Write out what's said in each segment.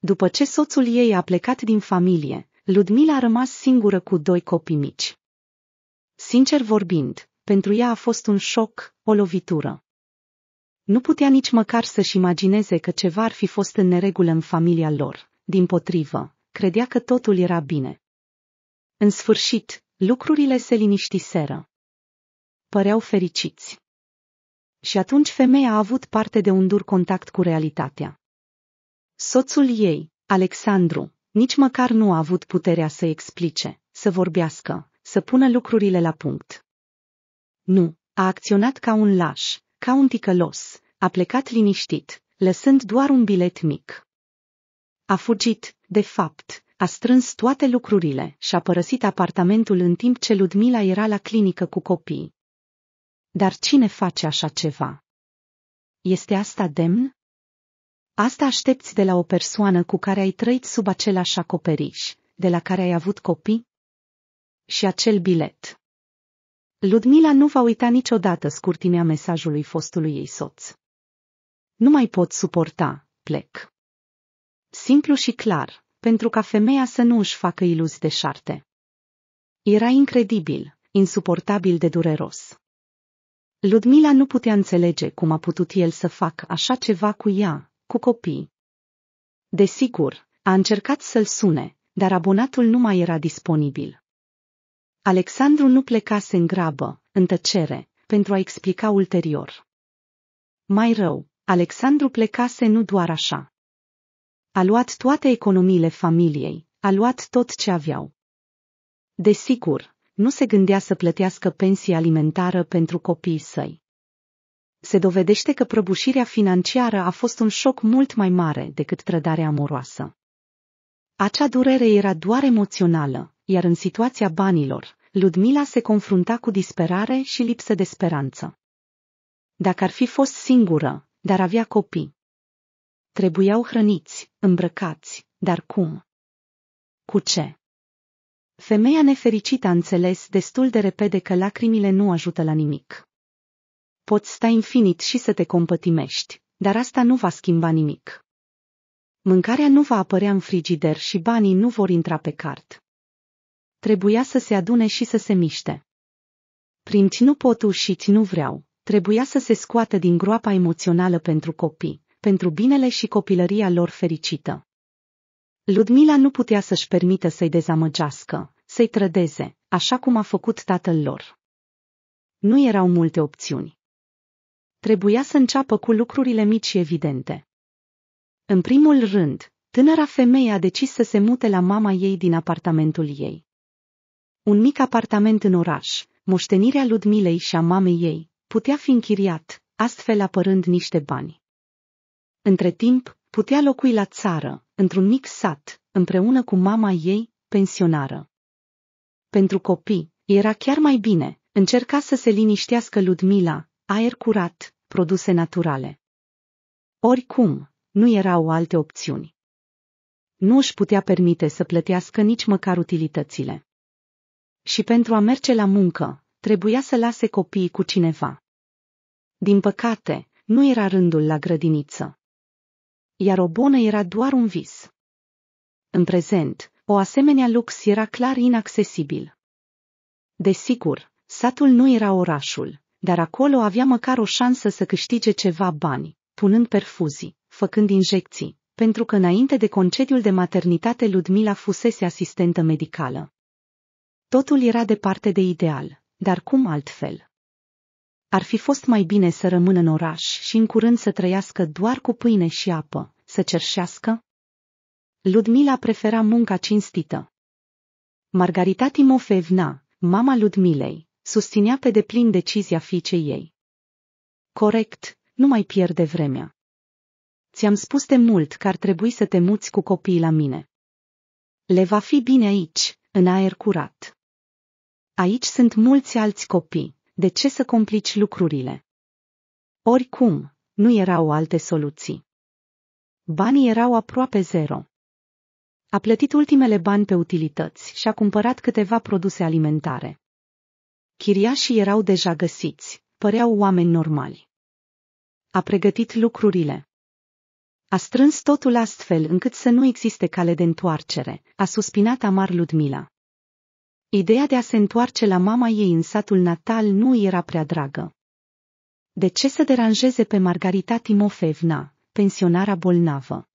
După ce soțul ei a plecat din familie, Ludmila a rămas singură cu doi copii mici. Sincer vorbind, pentru ea a fost un șoc, o lovitură. Nu putea nici măcar să-și imagineze că ceva ar fi fost în neregulă în familia lor, din potrivă, credea că totul era bine. În sfârșit, lucrurile se liniștiseră. Păreau fericiți. Și atunci femeia a avut parte de un dur contact cu realitatea. Soțul ei, Alexandru, nici măcar nu a avut puterea să explice, să vorbească, să pună lucrurile la punct. Nu, a acționat ca un laș, ca un ticălos, a plecat liniștit, lăsând doar un bilet mic. A fugit, de fapt, a strâns toate lucrurile și a părăsit apartamentul în timp ce Ludmila era la clinică cu copii. Dar cine face așa ceva? Este asta demn? Asta aștepți de la o persoană cu care ai trăit sub același acoperiș, de la care ai avut copii? Și acel bilet. Ludmila nu va uita niciodată scurtimea mesajului fostului ei soț. Nu mai pot suporta, plec. Simplu și clar, pentru ca femeia să nu își facă iluzi de șarte. Era incredibil, insuportabil de dureros. Ludmila nu putea înțelege cum a putut el să facă așa ceva cu ea, cu copii. Desigur, a încercat să-l sune, dar abonatul nu mai era disponibil. Alexandru nu plecase în grabă, în tăcere, pentru a explica ulterior. Mai rău, Alexandru plecase nu doar așa. A luat toate economiile familiei, a luat tot ce aveau. Desigur, nu se gândea să plătească pensie alimentară pentru copiii săi se dovedește că prăbușirea financiară a fost un șoc mult mai mare decât trădarea amoroasă. Acea durere era doar emoțională, iar în situația banilor, Ludmila se confrunta cu disperare și lipsă de speranță. Dacă ar fi fost singură, dar avea copii. Trebuiau hrăniți, îmbrăcați, dar cum? Cu ce? Femeia nefericită a înțeles destul de repede că lacrimile nu ajută la nimic poți sta infinit și să te compătimești, dar asta nu va schimba nimic. Mâncarea nu va apărea în frigider și banii nu vor intra pe cart. Trebuia să se adune și să se miște. Prin nu pot și nu vreau, trebuia să se scoată din groapa emoțională pentru copii, pentru binele și copilăria lor fericită. Ludmila nu putea să-și permită să-i dezamăgească, să-i trădeze, așa cum a făcut tatăl lor. Nu erau multe opțiuni. Trebuia să înceapă cu lucrurile mici și evidente. În primul rând, tânăra femeie a decis să se mute la mama ei din apartamentul ei. Un mic apartament în oraș, moștenirea Ludmilei și a mamei ei, putea fi închiriat, astfel apărând niște bani. Între timp, putea locui la țară, într-un mic sat, împreună cu mama ei, pensionară. Pentru copii, era chiar mai bine, încerca să se liniștească Ludmila, aer curat, produse naturale. Oricum, nu erau alte opțiuni. Nu își putea permite să plătească nici măcar utilitățile. Și pentru a merge la muncă, trebuia să lase copiii cu cineva. Din păcate, nu era rândul la grădiniță. Iar o bonă era doar un vis. În prezent, o asemenea lux era clar inaccesibil. Desigur, satul nu era orașul, dar acolo avea măcar o șansă să câștige ceva bani, punând perfuzii, făcând injecții, pentru că înainte de concediul de maternitate Ludmila fusese asistentă medicală. Totul era departe de ideal, dar cum altfel? Ar fi fost mai bine să rămână în oraș și în curând să trăiască doar cu pâine și apă, să cerșească? Ludmila prefera munca cinstită. Margarita Timofevna, mama Ludmilei, susținea pe deplin decizia fiicei ei. Corect, nu mai pierde vremea. Ți-am spus de mult că ar trebui să te muți cu copiii la mine. Le va fi bine aici, în aer curat. Aici sunt mulți alți copii, de ce să complici lucrurile? Oricum, nu erau alte soluții. Banii erau aproape zero. A plătit ultimele bani pe utilități și a cumpărat câteva produse alimentare. Chiriașii erau deja găsiți, păreau oameni normali. A pregătit lucrurile. A strâns totul astfel încât să nu existe cale de întoarcere, a suspinat amar Ludmila. Ideea de a se întoarce la mama ei în satul natal nu era prea dragă. De ce să deranjeze pe Margarita Timofevna, pensionara bolnavă?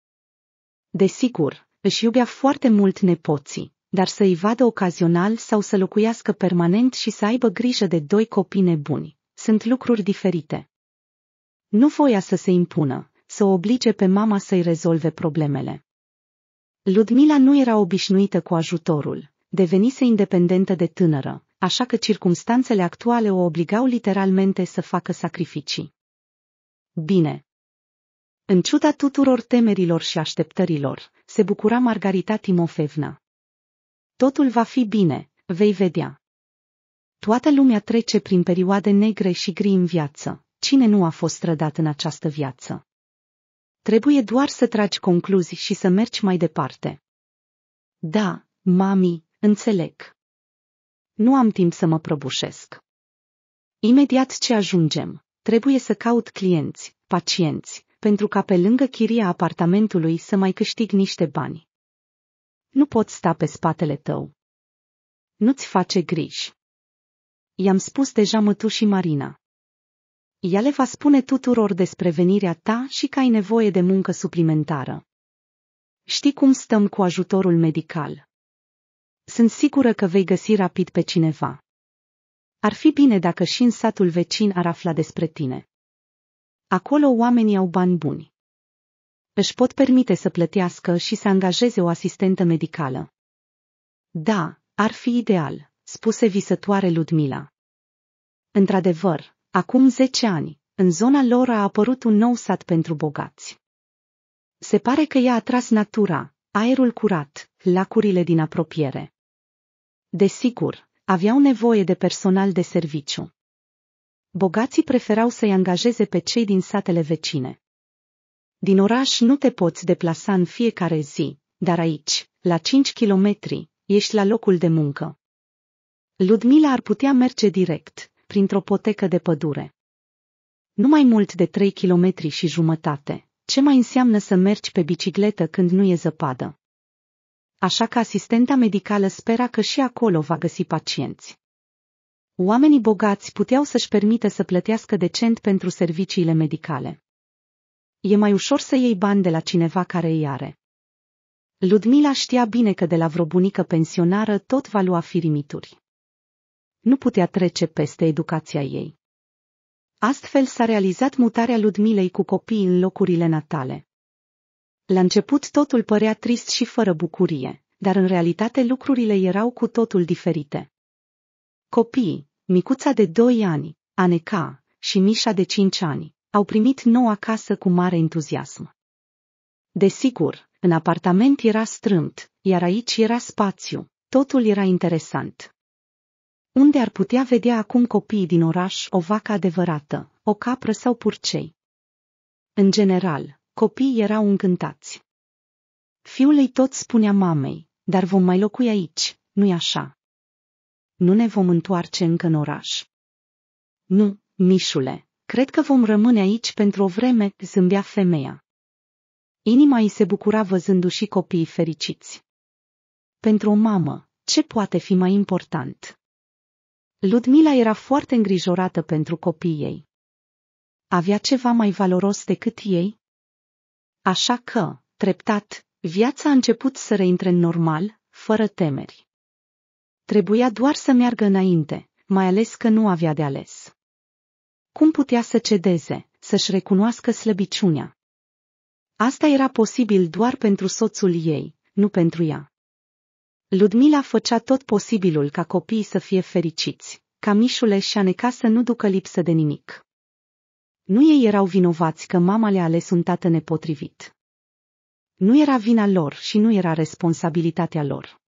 Desigur, își iubea foarte mult nepoții, dar să i vadă ocazional sau să locuiască permanent și să aibă grijă de doi copii nebuni. Sunt lucruri diferite. Nu voia să se impună, să o oblige pe mama să-i rezolve problemele. Ludmila nu era obișnuită cu ajutorul, devenise independentă de tânără, așa că circumstanțele actuale o obligau literalmente să facă sacrificii. Bine. În ciuda tuturor temerilor și așteptărilor, se bucura Margarita Timofevna, Totul va fi bine, vei vedea. Toată lumea trece prin perioade negre și gri în viață. Cine nu a fost strădat în această viață? Trebuie doar să tragi concluzii și să mergi mai departe. Da, mami, înțeleg. Nu am timp să mă prăbușesc. Imediat ce ajungem, trebuie să caut clienți, pacienți, pentru ca pe lângă chiria apartamentului să mai câștig niște bani. Nu pot sta pe spatele tău. Nu-ți face griji. I-am spus deja mătu și Marina. Ea le va spune tuturor despre venirea ta și că ai nevoie de muncă suplimentară. Știi cum stăm cu ajutorul medical. Sunt sigură că vei găsi rapid pe cineva. Ar fi bine dacă și în satul vecin ar afla despre tine. Acolo oamenii au bani buni își pot permite să plătească și să angajeze o asistentă medicală. Da, ar fi ideal, spuse visătoare Ludmila. Într-adevăr, acum zece ani, în zona lor a apărut un nou sat pentru bogați. Se pare că i-a atras natura, aerul curat, lacurile din apropiere. Desigur, aveau nevoie de personal de serviciu. Bogații preferau să-i angajeze pe cei din satele vecine. Din oraș nu te poți deplasa în fiecare zi, dar aici, la 5 kilometri, ești la locul de muncă. Ludmila ar putea merge direct, printr-o potecă de pădure. Nu mai mult de 3 kilometri și jumătate. Ce mai înseamnă să mergi pe bicicletă când nu e zăpadă? Așa că asistenta medicală spera că și acolo va găsi pacienți. Oamenii bogați puteau să-și permită să plătească decent pentru serviciile medicale e mai ușor să iei bani de la cineva care îi are. Ludmila știa bine că de la vreo bunică pensionară tot va lua firimituri. Nu putea trece peste educația ei. Astfel s-a realizat mutarea Ludmilei cu copiii în locurile natale. La început totul părea trist și fără bucurie, dar în realitate lucrurile erau cu totul diferite. Copiii, micuța de 2 ani, Aneca, și Mișa de 5 ani, au primit noua casă cu mare entuziasm. Desigur, în apartament era strâmt, iar aici era spațiu, totul era interesant. Unde ar putea vedea acum copiii din oraș o vacă adevărată, o capră sau purcei? În general, copiii erau încântați. Fiul ei tot spunea mamei, dar vom mai locui aici, nu-i așa? Nu ne vom întoarce încă în oraș. Nu, Mișule, Cred că vom rămâne aici pentru o vreme, zâmbea femeia. Inima îi se bucura văzându-și copiii fericiți. Pentru o mamă, ce poate fi mai important? Ludmila era foarte îngrijorată pentru copiii ei. Avea ceva mai valoros decât ei? Așa că, treptat, viața a început să reintre în normal, fără temeri. Trebuia doar să meargă înainte, mai ales că nu avea de ales. Cum putea să cedeze, să-și recunoască slăbiciunea? Asta era posibil doar pentru soțul ei, nu pentru ea. Ludmila făcea tot posibilul ca copiii să fie fericiți, ca mișule și aneca să nu ducă lipsă de nimic. Nu ei erau vinovați că mama le-a ales un tată nepotrivit. Nu era vina lor și nu era responsabilitatea lor.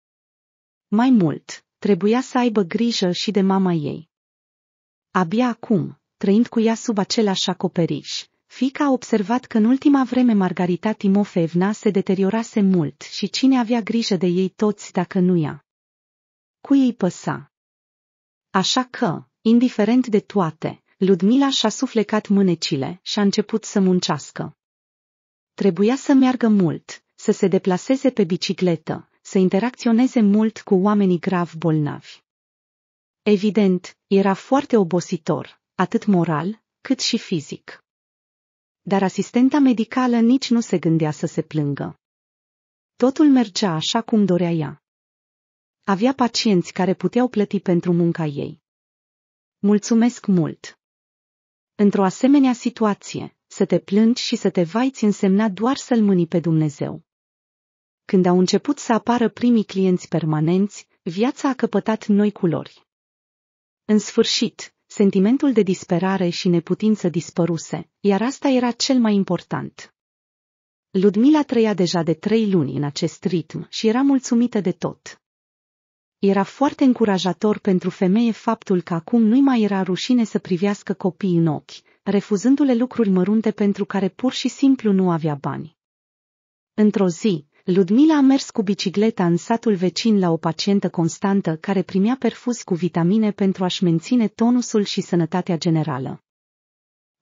Mai mult, trebuia să aibă grijă și de mama ei. Abia acum, trăind cu ea sub același acoperiș. Fica a observat că în ultima vreme Margarita Timofeevna se deteriorase mult și cine avea grijă de ei toți dacă nu ea. Cu ei păsa. Așa că, indiferent de toate, Ludmila și-a suflecat mânecile și a început să muncească. Trebuia să meargă mult, să se deplaseze pe bicicletă, să interacționeze mult cu oamenii grav bolnavi. Evident, era foarte obositor, atât moral, cât și fizic. Dar asistenta medicală nici nu se gândea să se plângă. Totul mergea așa cum dorea ea. Avea pacienți care puteau plăti pentru munca ei. Mulțumesc mult! Într-o asemenea situație, să te plângi și să te vaiți însemna doar să-L mâni pe Dumnezeu. Când au început să apară primii clienți permanenți, viața a căpătat noi culori. În sfârșit, sentimentul de disperare și neputință dispăruse, iar asta era cel mai important. Ludmila trăia deja de trei luni în acest ritm și era mulțumită de tot. Era foarte încurajator pentru femeie faptul că acum nu-i mai era rușine să privească copiii în ochi, refuzându-le lucruri mărunte pentru care pur și simplu nu avea bani. Într-o zi, Ludmila a mers cu bicicleta în satul vecin la o pacientă constantă care primea perfuz cu vitamine pentru a-și menține tonusul și sănătatea generală.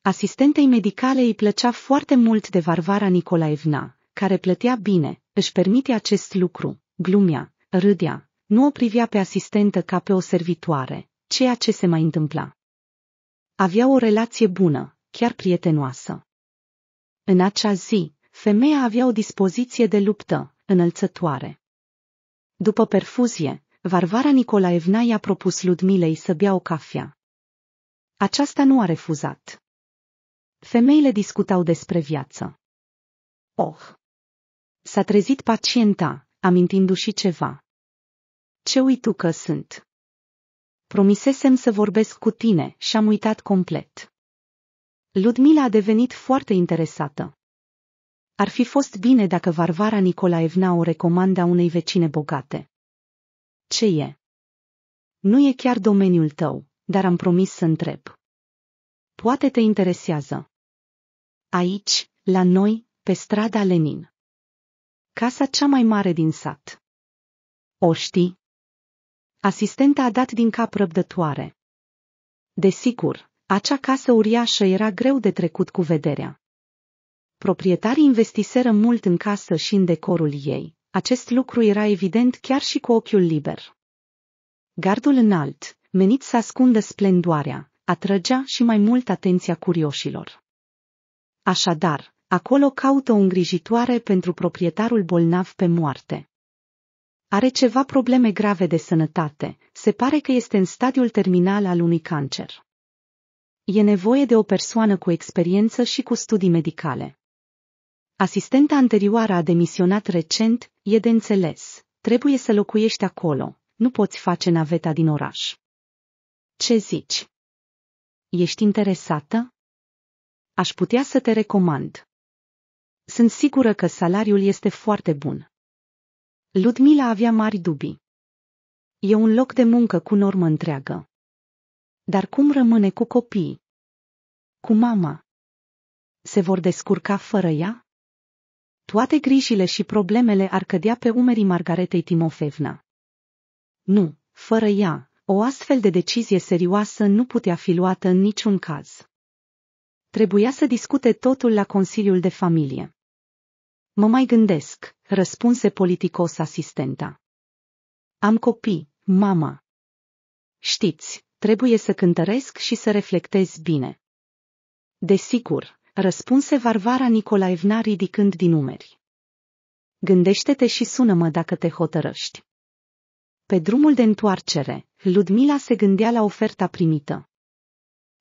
Asistentei medicale îi plăcea foarte mult de Varvara Nicolaevna, care plătea bine, își permite acest lucru, glumea, râdea, nu o privea pe asistentă ca pe o servitoare, ceea ce se mai întâmpla. Avea o relație bună, chiar prietenoasă. În acea zi, Femeia avea o dispoziție de luptă, înălțătoare. După perfuzie, Varvara Nicolaevna i-a propus Ludmilei să bea o cafea. Aceasta nu a refuzat. Femeile discutau despre viață. Oh! S-a trezit pacienta, amintindu-și ceva. Ce uitu că sunt! Promisesem să vorbesc cu tine și am uitat complet. Ludmila a devenit foarte interesată. Ar fi fost bine dacă Varvara Nicolaevna o recomanda unei vecine bogate. Ce e? Nu e chiar domeniul tău, dar am promis să întreb. Poate te interesează. Aici, la noi, pe strada Lenin. Casa cea mai mare din sat. O știi? Asistenta a dat din cap răbdătoare. Desigur, acea casă uriașă era greu de trecut cu vederea. Proprietarii investiseră mult în casă și în decorul ei. Acest lucru era evident chiar și cu ochiul liber. Gardul înalt, menit să ascundă splendoarea, atrăgea și mai mult atenția curioșilor. Așadar, acolo caută o îngrijitoare pentru proprietarul bolnav pe moarte. Are ceva probleme grave de sănătate, se pare că este în stadiul terminal al unui cancer. E nevoie de o persoană cu experiență și cu studii medicale. Asistenta anterioară a demisionat recent, e de înțeles. Trebuie să locuiești acolo, nu poți face naveta din oraș. Ce zici? Ești interesată? Aș putea să te recomand. Sunt sigură că salariul este foarte bun. Ludmila avea mari dubii. E un loc de muncă cu normă întreagă. Dar cum rămâne cu copiii? Cu mama? Se vor descurca fără ea? toate grijile și problemele ar cădea pe umerii Margaretei Timofevna. Nu, fără ea, o astfel de decizie serioasă nu putea fi luată în niciun caz. Trebuia să discute totul la Consiliul de Familie. Mă mai gândesc, răspunse politicos asistenta. Am copii, mama. Știți, trebuie să cântăresc și să reflectez bine. Desigur, răspunse Varvara Nicolaevna ridicând din umeri. Gândește-te și sună-mă dacă te hotărăști. Pe drumul de întoarcere, Ludmila se gândea la oferta primită.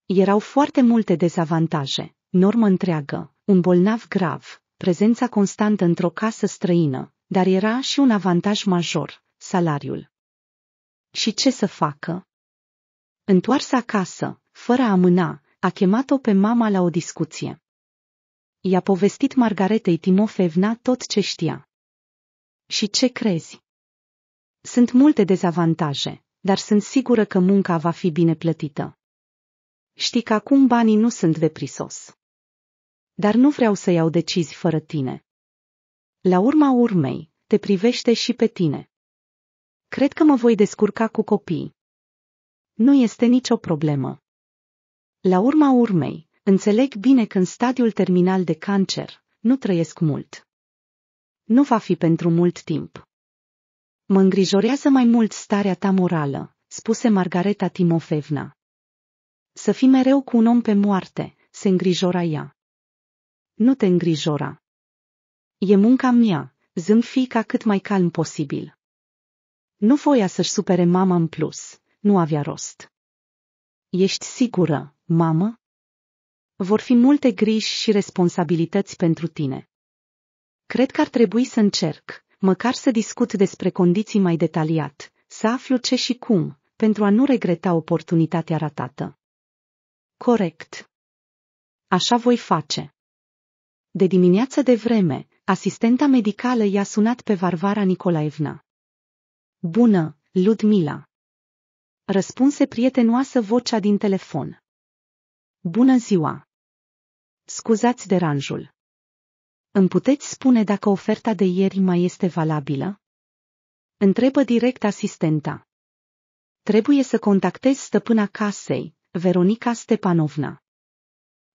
Erau foarte multe dezavantaje, normă întreagă, un bolnav grav, prezența constantă într-o casă străină, dar era și un avantaj major, salariul. Și ce să facă? Întoarsă acasă, fără a amâna, a chemat-o pe mama la o discuție. I-a povestit Margaretei Timofevna tot ce știa. Și ce crezi? Sunt multe dezavantaje, dar sunt sigură că munca va fi bine plătită. Știi că acum banii nu sunt de prisos. Dar nu vreau să iau decizi fără tine. La urma urmei, te privește și pe tine. Cred că mă voi descurca cu copiii. Nu este nicio problemă. La urma urmei, Înțeleg bine că în stadiul terminal de cancer, nu trăiesc mult. Nu va fi pentru mult timp. Mă îngrijorează mai mult starea ta morală, spuse Margareta Timofevna. Să fii mereu cu un om pe moarte, se îngrijora ea. Nu te îngrijora. E munca mea, zâmb ca cât mai calm posibil. Nu voia să-și supere mama în plus, nu avea rost. Ești sigură, mamă? Vor fi multe griji și responsabilități pentru tine. Cred că ar trebui să încerc, măcar să discut despre condiții mai detaliat, să aflu ce și cum, pentru a nu regreta oportunitatea ratată. Corect. Așa voi face. De dimineață de vreme, asistenta medicală i-a sunat pe Varvara Nicolaevna. Bună, Ludmila! Răspunse prietenoasă vocea din telefon. Bună ziua! Scuzați deranjul. Îmi puteți spune dacă oferta de ieri mai este valabilă? Întrebă direct asistenta. Trebuie să contactez stăpâna casei, Veronica Stepanovna.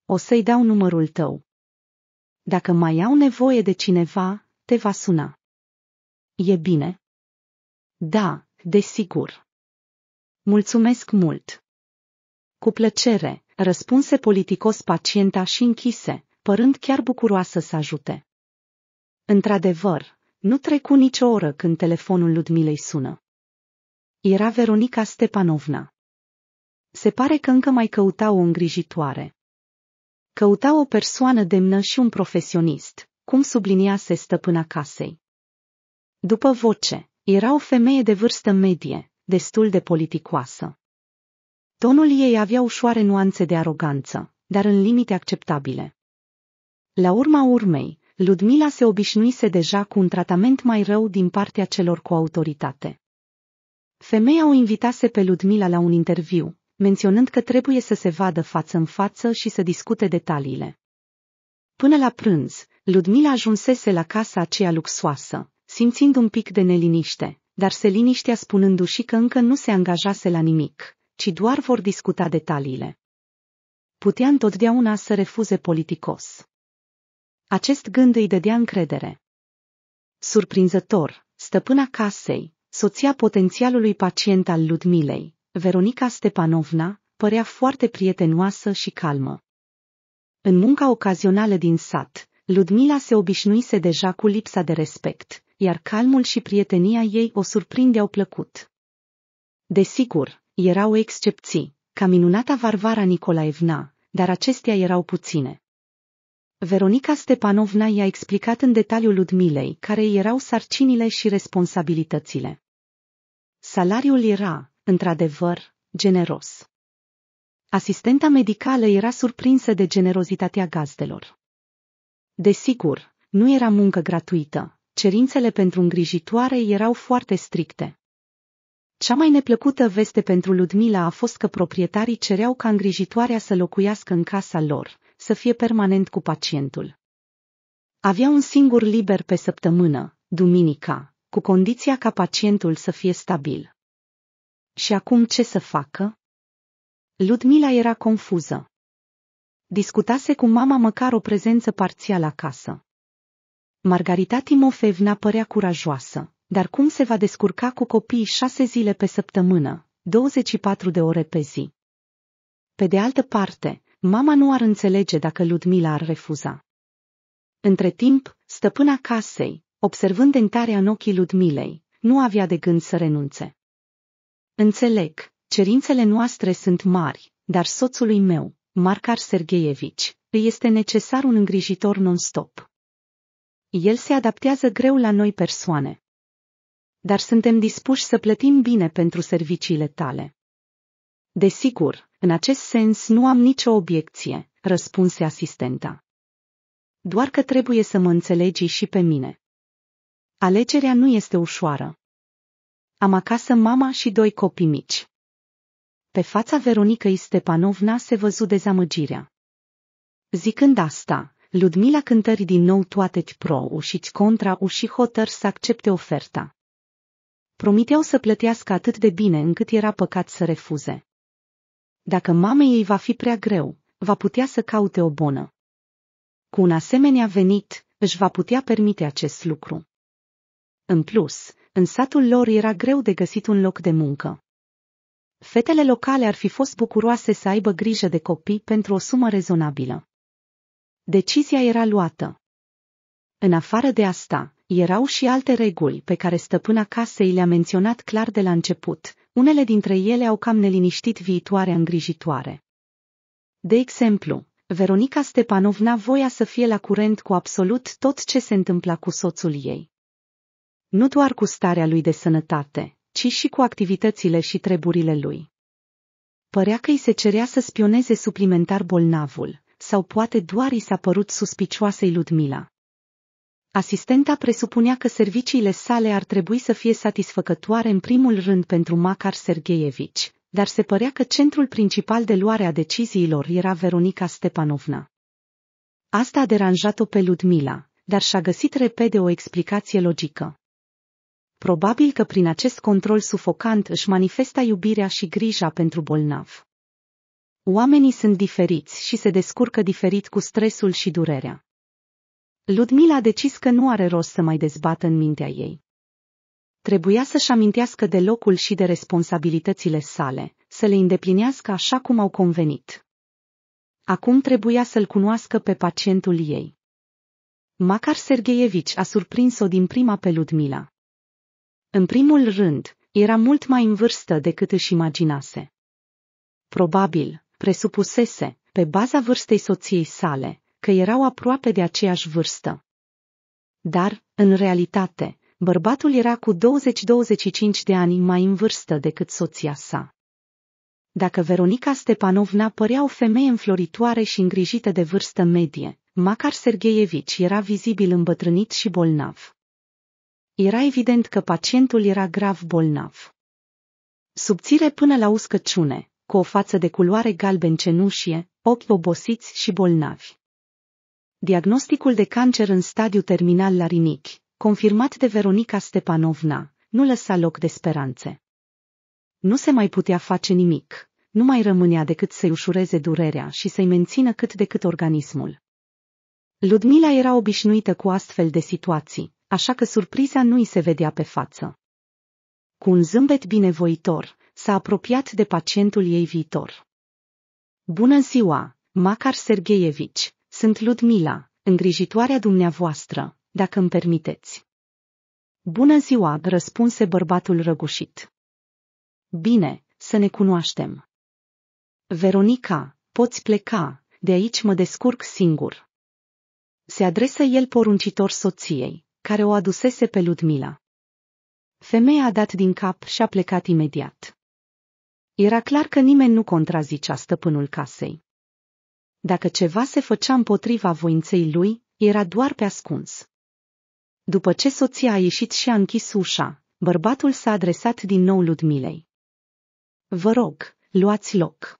O să-i dau numărul tău. Dacă mai au nevoie de cineva, te va suna. E bine? Da, desigur. Mulțumesc mult. Cu plăcere, răspunse politicos pacienta și închise, părând chiar bucuroasă să ajute. Într-adevăr, nu trecu nicio oră când telefonul Ludmilei sună. Era Veronica Stepanovna. Se pare că încă mai căuta o îngrijitoare. Căuta o persoană demnă și un profesionist, cum subliniase stăpâna casei. După voce, era o femeie de vârstă medie, destul de politicoasă. Tonul ei avea ușoare nuanțe de aroganță, dar în limite acceptabile. La urma urmei, Ludmila se obișnuise deja cu un tratament mai rău din partea celor cu autoritate. Femeia o invitase pe Ludmila la un interviu, menționând că trebuie să se vadă față în față și să discute detaliile. Până la prânz, Ludmila ajunsese la casa aceea luxoasă, simțind un pic de neliniște, dar se liniștea spunându-și că încă nu se angajase la nimic ci doar vor discuta detaliile. Putea întotdeauna să refuze politicos. Acest gând îi dădea încredere. Surprinzător, stăpâna casei, soția potențialului pacient al Ludmilei, Veronica Stepanovna, părea foarte prietenoasă și calmă. În munca ocazională din sat, Ludmila se obișnuise deja cu lipsa de respect, iar calmul și prietenia ei o surprindeau plăcut. Desigur, erau excepții, ca minunata Varvara Nicolaevna, dar acestea erau puține. Veronica Stepanovna i-a explicat în detaliu Ludmilei care erau sarcinile și responsabilitățile. Salariul era, într-adevăr, generos. Asistenta medicală era surprinsă de generozitatea gazdelor. Desigur, nu era muncă gratuită, cerințele pentru îngrijitoare erau foarte stricte. Cea mai neplăcută veste pentru Ludmila a fost că proprietarii cereau ca îngrijitoarea să locuiască în casa lor, să fie permanent cu pacientul. Avea un singur liber pe săptămână, duminica, cu condiția ca pacientul să fie stabil. Și acum ce să facă? Ludmila era confuză. Discutase cu mama măcar o prezență parțială acasă. Margarita Timofevna părea curajoasă, dar cum se va descurca cu copiii șase zile pe săptămână, 24 de ore pe zi? Pe de altă parte, mama nu ar înțelege dacă Ludmila ar refuza. Între timp, stăpâna casei, observând dentarea în ochii Ludmilei, nu avea de gând să renunțe. Înțeleg, cerințele noastre sunt mari, dar soțului meu, Marcar Sergeievici, îi este necesar un îngrijitor non-stop. El se adaptează greu la noi persoane dar suntem dispuși să plătim bine pentru serviciile tale. Desigur, în acest sens nu am nicio obiecție, răspunse asistenta. Doar că trebuie să mă înțelegi și pe mine. Alegerea nu este ușoară. Am acasă mama și doi copii mici. Pe fața Veronicăi Stepanovna se văzu dezamăgirea. Zicând asta, Ludmila cântări din nou toate pro și contra uși hotăr să accepte oferta. Promiteau să plătească atât de bine încât era păcat să refuze. Dacă mamei ei va fi prea greu, va putea să caute o bonă. Cu un asemenea venit, își va putea permite acest lucru. În plus, în satul lor era greu de găsit un loc de muncă. Fetele locale ar fi fost bucuroase să aibă grijă de copii pentru o sumă rezonabilă. Decizia era luată. În afară de asta, erau și alte reguli pe care stăpâna casei le-a menționat clar de la început, unele dintre ele au cam neliniștit viitoare îngrijitoare. De exemplu, Veronica Stepanovna voia să fie la curent cu absolut tot ce se întâmpla cu soțul ei. Nu doar cu starea lui de sănătate, ci și cu activitățile și treburile lui. Părea că îi se cerea să spioneze suplimentar bolnavul, sau poate doar i s-a părut suspicioasei Ludmila. Asistenta presupunea că serviciile sale ar trebui să fie satisfăcătoare în primul rând pentru Macar Sergeievici, dar se părea că centrul principal de luare a deciziilor era Veronica Stepanovna. Asta a deranjat-o pe Ludmila, dar și-a găsit repede o explicație logică. Probabil că prin acest control sufocant își manifesta iubirea și grija pentru bolnav. Oamenii sunt diferiți și se descurcă diferit cu stresul și durerea. Ludmila a decis că nu are rost să mai dezbată în mintea ei. Trebuia să-și amintească de locul și de responsabilitățile sale, să le îndeplinească așa cum au convenit. Acum trebuia să-l cunoască pe pacientul ei. Macar Sergeievici a surprins-o din prima pe Ludmila. În primul rând, era mult mai în vârstă decât își imaginase. Probabil, presupusese, pe baza vârstei soției sale, că erau aproape de aceeași vârstă. Dar, în realitate, bărbatul era cu 20-25 de ani mai în vârstă decât soția sa. Dacă Veronica Stepanovna părea o femeie înfloritoare și îngrijită de vârstă medie, Macar Sergeievici era vizibil îmbătrânit și bolnav. Era evident că pacientul era grav bolnav. Subțire până la uscăciune, cu o față de culoare galben cenușie, ochi obosiți și bolnavi. Diagnosticul de cancer în stadiu terminal la rinichi, confirmat de Veronica Stepanovna, nu lăsa loc de speranțe. Nu se mai putea face nimic, nu mai rămânea decât să-i ușureze durerea și să-i mențină cât de cât organismul. Ludmila era obișnuită cu astfel de situații, așa că surpriza nu îi se vedea pe față. Cu un zâmbet binevoitor, s-a apropiat de pacientul ei viitor. Bună ziua, Macar Sergeievici! Sunt Ludmila, îngrijitoarea dumneavoastră, dacă îmi permiteți. Bună ziua, răspunse bărbatul răgușit. Bine, să ne cunoaștem. Veronica, poți pleca, de aici mă descurc singur. Se adresă el poruncitor soției, care o adusese pe Ludmila. Femeia a dat din cap și a plecat imediat. Era clar că nimeni nu contrazicea stăpânul casei. Dacă ceva se făcea împotriva voinței lui, era doar pe ascuns. După ce soția a ieșit și a închis ușa, bărbatul s-a adresat din nou Ludmilei. Vă rog, luați loc.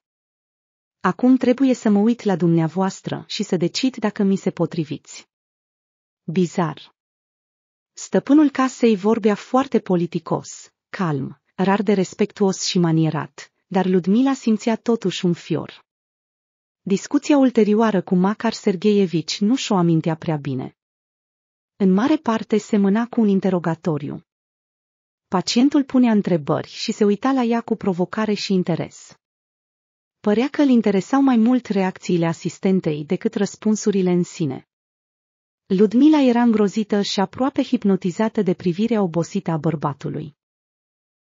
Acum trebuie să mă uit la dumneavoastră și să decid dacă mi se potriviți. Bizar. Stăpânul casei vorbea foarte politicos, calm, rar de respectuos și manierat, dar Ludmila simțea totuși un fior. Discuția ulterioară cu Macar Sergeievici nu și-o amintea prea bine. În mare parte semăna cu un interogatoriu. Pacientul punea întrebări și se uita la ea cu provocare și interes. Părea că îl interesau mai mult reacțiile asistentei decât răspunsurile în sine. Ludmila era îngrozită și aproape hipnotizată de privirea obosită a bărbatului.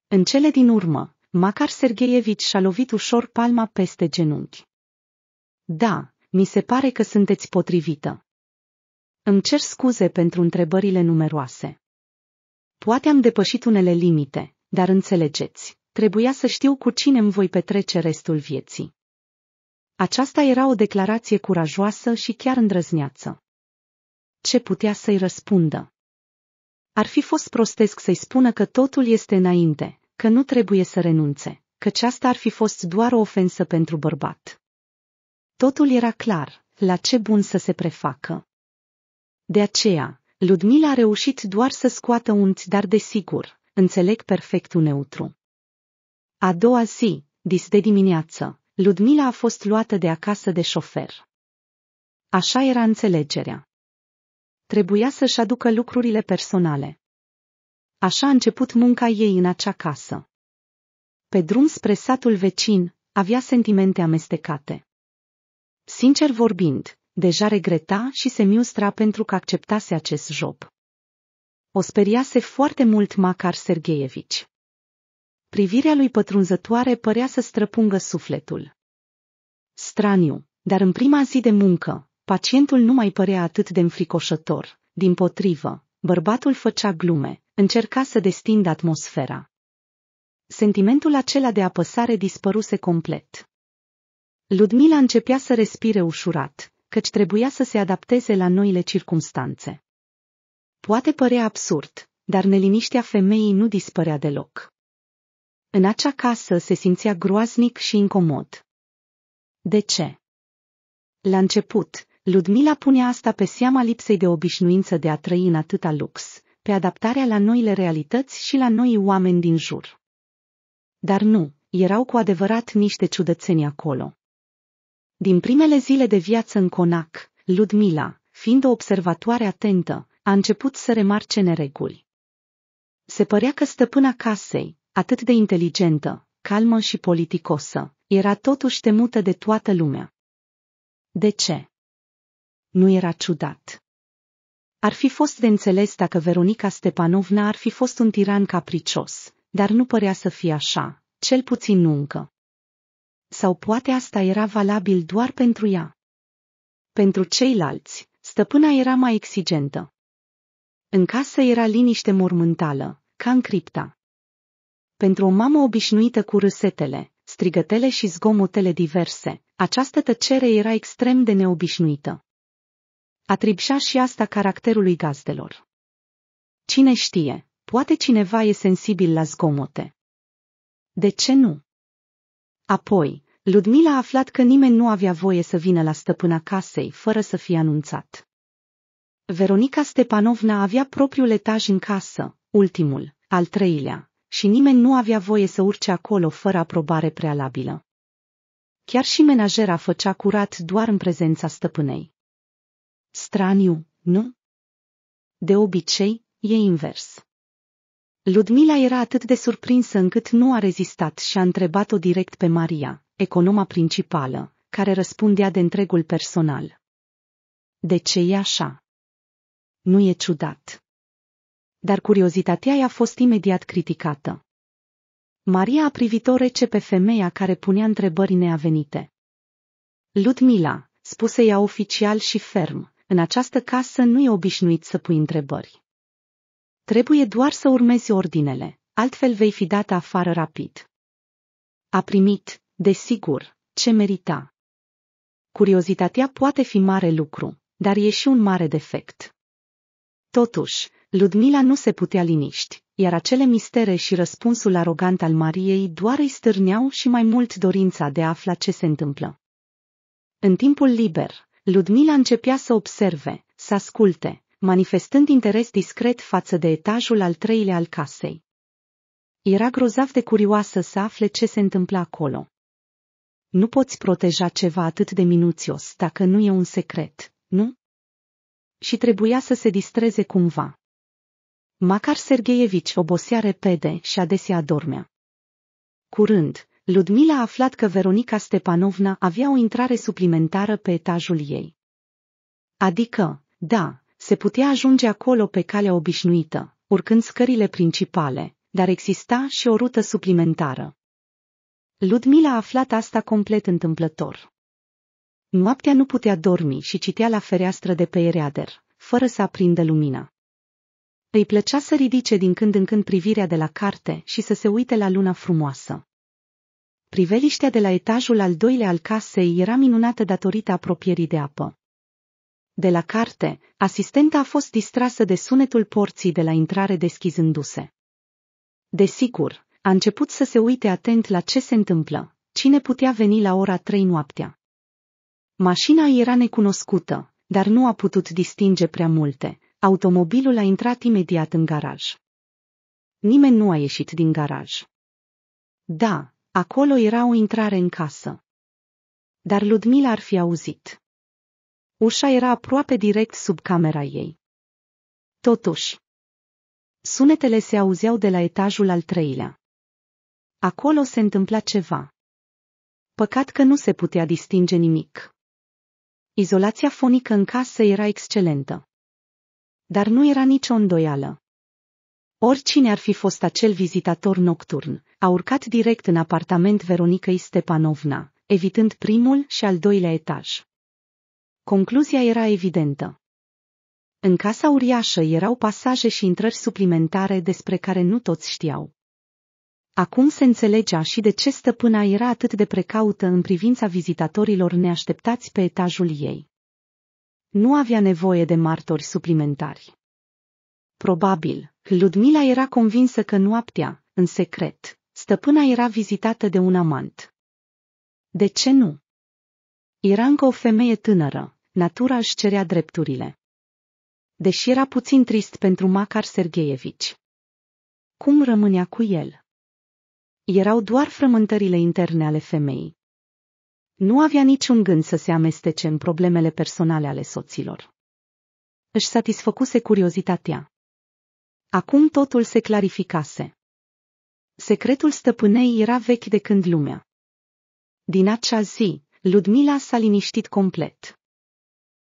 În cele din urmă, Macar Sergeievici și-a lovit ușor palma peste genunchi. Da, mi se pare că sunteți potrivită. Îmi cer scuze pentru întrebările numeroase. Poate am depășit unele limite, dar înțelegeți, trebuia să știu cu cine îmi voi petrece restul vieții. Aceasta era o declarație curajoasă și chiar îndrăzneață. Ce putea să-i răspundă? Ar fi fost prostesc să-i spună că totul este înainte, că nu trebuie să renunțe, că aceasta ar fi fost doar o ofensă pentru bărbat. Totul era clar, la ce bun să se prefacă. De aceea, Ludmila a reușit doar să scoată un dar desigur, înțeleg perfect un neutru. A doua zi, dis de dimineață, Ludmila a fost luată de acasă de șofer. Așa era înțelegerea. Trebuia să-și aducă lucrurile personale. Așa a început munca ei în acea casă. Pe drum spre satul vecin, avea sentimente amestecate. Sincer vorbind, deja regreta și se miustra pentru că acceptase acest job. O speriase foarte mult Macar Sergeievici. Privirea lui pătrunzătoare părea să străpungă sufletul. Straniu, dar în prima zi de muncă, pacientul nu mai părea atât de înfricoșător, din potrivă, bărbatul făcea glume, încerca să destindă atmosfera. Sentimentul acela de apăsare dispăruse complet. Ludmila începea să respire ușurat, căci trebuia să se adapteze la noile circumstanțe. Poate părea absurd, dar neliniștea femeii nu dispărea deloc. În acea casă se simțea groaznic și incomod. De ce? La început, Ludmila punea asta pe seama lipsei de obișnuință de a trăi în atâta lux, pe adaptarea la noile realități și la noi oameni din jur. Dar nu, erau cu adevărat niște ciudățeni acolo. Din primele zile de viață în conac, Ludmila, fiind o observatoare atentă, a început să remarce nereguli. Se părea că stăpâna casei, atât de inteligentă, calmă și politicosă, era totuși temută de toată lumea. De ce? Nu era ciudat. Ar fi fost de înțeles dacă Veronica Stepanovna ar fi fost un tiran capricios, dar nu părea să fie așa, cel puțin nu încă sau poate asta era valabil doar pentru ea. Pentru ceilalți, stăpâna era mai exigentă. În casă era liniște mormântală, ca în cripta. Pentru o mamă obișnuită cu râsetele, strigătele și zgomotele diverse, această tăcere era extrem de neobișnuită. Atribuia și asta caracterului gazdelor. Cine știe, poate cineva e sensibil la zgomote. De ce nu? Apoi, Ludmila a aflat că nimeni nu avea voie să vină la stăpâna casei fără să fie anunțat. Veronica Stepanovna avea propriul etaj în casă, ultimul, al treilea, și nimeni nu avea voie să urce acolo fără aprobare prealabilă. Chiar și menajera făcea curat doar în prezența stăpânei. Straniu, nu? De obicei, e invers. Ludmila era atât de surprinsă încât nu a rezistat și a întrebat-o direct pe Maria, economa principală, care răspundea de întregul personal. De ce e așa? Nu e ciudat. Dar curiozitatea i-a fost imediat criticată. Maria a privit-o rece pe femeia care punea întrebări neavenite. Ludmila, spuse ea oficial și ferm, în această casă nu e obișnuit să pui întrebări. Trebuie doar să urmezi ordinele, altfel vei fi dat afară rapid. A primit, desigur, ce merita. Curiozitatea poate fi mare lucru, dar e și un mare defect. Totuși, Ludmila nu se putea liniști, iar acele mistere și răspunsul arogant al Mariei doar îi stârneau și mai mult dorința de a afla ce se întâmplă. În timpul liber, Ludmila începea să observe, să asculte, manifestând interes discret față de etajul al treilea al casei. Era grozav de curioasă să afle ce se întâmpla acolo. Nu poți proteja ceva atât de minuțios dacă nu e un secret, nu? Și trebuia să se distreze cumva. Macar Sergeievici obosea repede și adesea adormea. Curând, Ludmila a aflat că Veronica Stepanovna avea o intrare suplimentară pe etajul ei. Adică, da, se putea ajunge acolo pe calea obișnuită, urcând scările principale, dar exista și o rută suplimentară. Ludmila a aflat asta complet întâmplător. Noaptea nu putea dormi și citea la fereastră de pe ereader, fără să aprindă lumina. Îi plăcea să ridice din când în când privirea de la carte și să se uite la luna frumoasă. Priveliștea de la etajul al doilea al casei era minunată datorită apropierii de apă. De la carte, asistenta a fost distrasă de sunetul porții de la intrare deschizându-se. Desigur, a început să se uite atent la ce se întâmplă, cine putea veni la ora trei noaptea. Mașina era necunoscută, dar nu a putut distinge prea multe. Automobilul a intrat imediat în garaj. Nimeni nu a ieșit din garaj. Da, acolo era o intrare în casă. Dar Ludmila ar fi auzit. Ușa era aproape direct sub camera ei. Totuși, sunetele se auzeau de la etajul al treilea. Acolo se întâmpla ceva. Păcat că nu se putea distinge nimic. Izolația fonică în casă era excelentă. Dar nu era nicio îndoială. Oricine ar fi fost acel vizitator nocturn, a urcat direct în apartament Veronica Stepanovna, evitând primul și al doilea etaj. Concluzia era evidentă. În casa uriașă erau pasaje și intrări suplimentare despre care nu toți știau. Acum se înțelegea și de ce stăpâna era atât de precaută în privința vizitatorilor neașteptați pe etajul ei. Nu avea nevoie de martori suplimentari. Probabil, Ludmila era convinsă că noaptea, în secret, stăpâna era vizitată de un amant. De ce nu? Era încă o femeie tânără, natura își cerea drepturile. Deși era puțin trist pentru Macar Sergeievici. Cum rămânea cu el? Erau doar frământările interne ale femeii. Nu avea niciun gând să se amestece în problemele personale ale soților. Își satisfăcuse curiozitatea. Acum totul se clarificase. Secretul stăpânei era vechi de când lumea. Din acea zi, Ludmila s-a liniștit complet.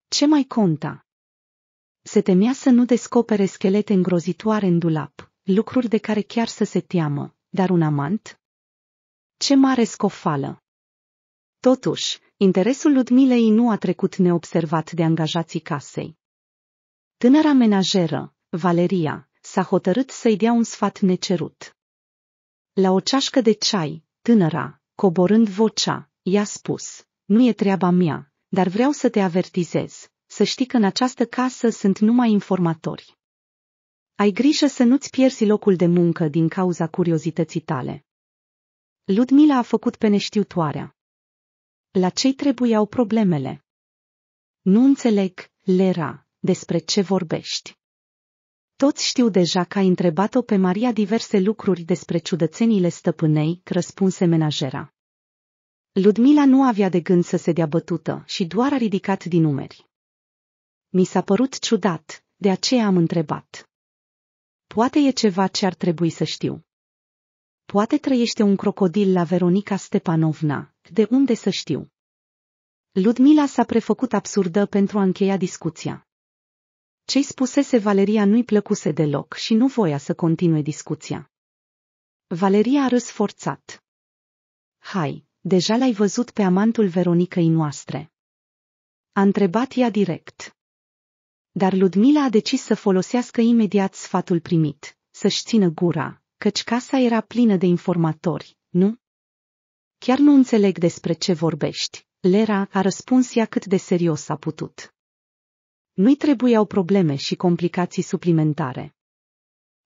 Ce mai conta? Se temea să nu descopere schelete îngrozitoare în dulap, lucruri de care chiar să se teamă, dar un amant? Ce mare scofală! Totuși, interesul Ludmilei nu a trecut neobservat de angajații casei. Tânăra menajeră, Valeria, s-a hotărât să-i dea un sfat necerut. La o ceașcă de ceai, tânăra, coborând vocea, i-a spus, nu e treaba mea, dar vreau să te avertizez, să știi că în această casă sunt numai informatori. Ai grijă să nu-ți pierzi locul de muncă din cauza curiozității tale. Ludmila a făcut pe neștiutoarea. La ce trebuiau problemele? Nu înțeleg, Lera, despre ce vorbești. Toți știu deja că a întrebat-o pe Maria diverse lucruri despre ciudățenile stăpânei, răspunse menajera. Ludmila nu avea de gând să se dea bătută și doar a ridicat din numeri. Mi s-a părut ciudat, de aceea am întrebat. Poate e ceva ce ar trebui să știu. Poate trăiește un crocodil la Veronica Stepanovna, de unde să știu? Ludmila s-a prefăcut absurdă pentru a încheia discuția. Ce-i spusese Valeria nu-i plăcuse deloc și nu voia să continue discuția. Valeria a râs forțat. Hai, Deja l-ai văzut pe amantul Veronicăi noastre. A întrebat ea direct. Dar Ludmila a decis să folosească imediat sfatul primit, să-și țină gura, căci casa era plină de informatori, nu? Chiar nu înțeleg despre ce vorbești, Lera a răspuns ea cât de serios a putut. Nu-i trebuiau probleme și complicații suplimentare.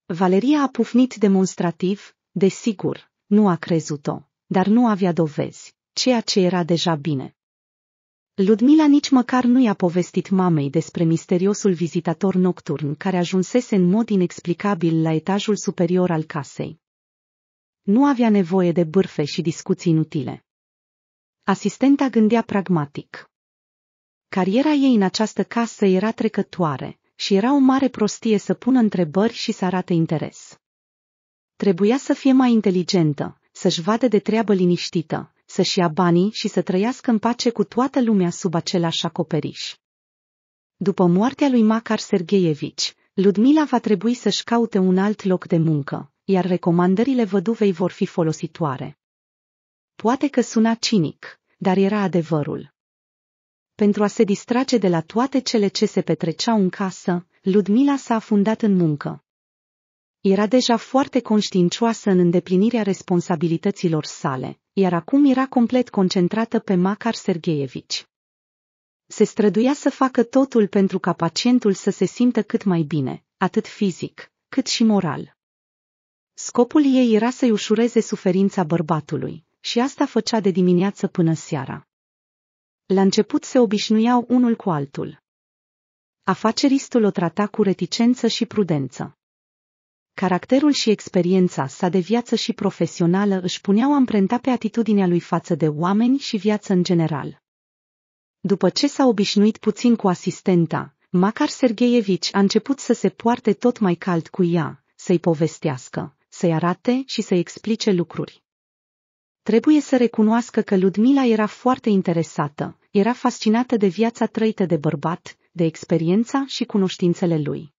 Valeria a pufnit demonstrativ, desigur, nu a crezut-o dar nu avea dovezi, ceea ce era deja bine. Ludmila nici măcar nu i-a povestit mamei despre misteriosul vizitator nocturn care ajunsese în mod inexplicabil la etajul superior al casei. Nu avea nevoie de bârfe și discuții inutile. Asistenta gândea pragmatic. Cariera ei în această casă era trecătoare și era o mare prostie să pună întrebări și să arate interes. Trebuia să fie mai inteligentă să-și vadă de treabă liniștită, să-și ia banii și să trăiască în pace cu toată lumea sub același acoperiș. După moartea lui Macar Sergeievici, Ludmila va trebui să-și caute un alt loc de muncă, iar recomandările văduvei vor fi folositoare. Poate că suna cinic, dar era adevărul. Pentru a se distrage de la toate cele ce se petreceau în casă, Ludmila s-a afundat în muncă. Era deja foarte conștiincioasă în îndeplinirea responsabilităților sale, iar acum era complet concentrată pe Macar Sergeevici. Se străduia să facă totul pentru ca pacientul să se simtă cât mai bine, atât fizic, cât și moral. Scopul ei era să-i ușureze suferința bărbatului, și asta făcea de dimineață până seara. La început se obișnuiau unul cu altul. Afaceristul o trata cu reticență și prudență caracterul și experiența sa de viață și profesională își puneau amprenta pe atitudinea lui față de oameni și viață în general. După ce s-a obișnuit puțin cu asistenta, Macar Sergeievici a început să se poarte tot mai cald cu ea, să-i povestească, să-i arate și să-i explice lucruri. Trebuie să recunoască că Ludmila era foarte interesată, era fascinată de viața trăită de bărbat, de experiența și cunoștințele lui.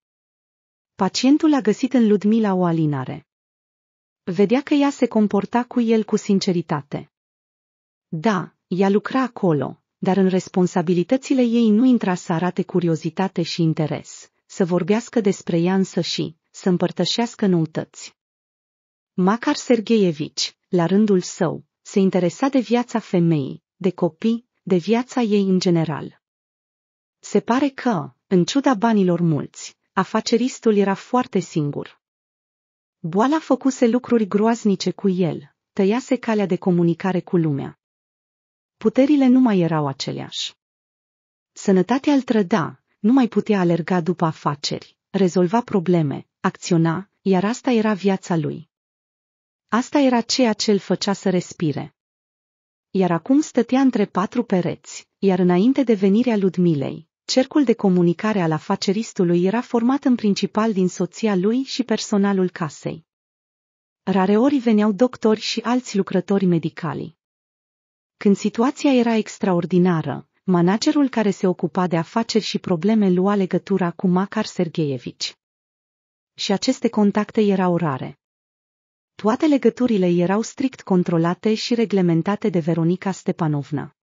Pacientul a găsit în Ludmila o alinare. Vedea că ea se comporta cu el cu sinceritate. Da, ea lucra acolo, dar în responsabilitățile ei nu intra să arate curiozitate și interes, să vorbească despre ea însă și să împărtășească noutăți. Macar Sergeievici, la rândul său, se interesa de viața femeii, de copii, de viața ei în general. Se pare că, în ciuda banilor mulți, afaceristul era foarte singur. Boala făcuse lucruri groaznice cu el, tăiase calea de comunicare cu lumea. Puterile nu mai erau aceleași. Sănătatea îl trăda, nu mai putea alerga după afaceri, rezolva probleme, acționa, iar asta era viața lui. Asta era ceea ce îl făcea să respire. Iar acum stătea între patru pereți, iar înainte de venirea Ludmilei, cercul de comunicare al afaceristului era format în principal din soția lui și personalul casei. Rareori veneau doctori și alți lucrători medicali. Când situația era extraordinară, managerul care se ocupa de afaceri și probleme lua legătura cu Makar Sergeievici. Și aceste contacte erau rare. Toate legăturile erau strict controlate și reglementate de Veronica Stepanovna.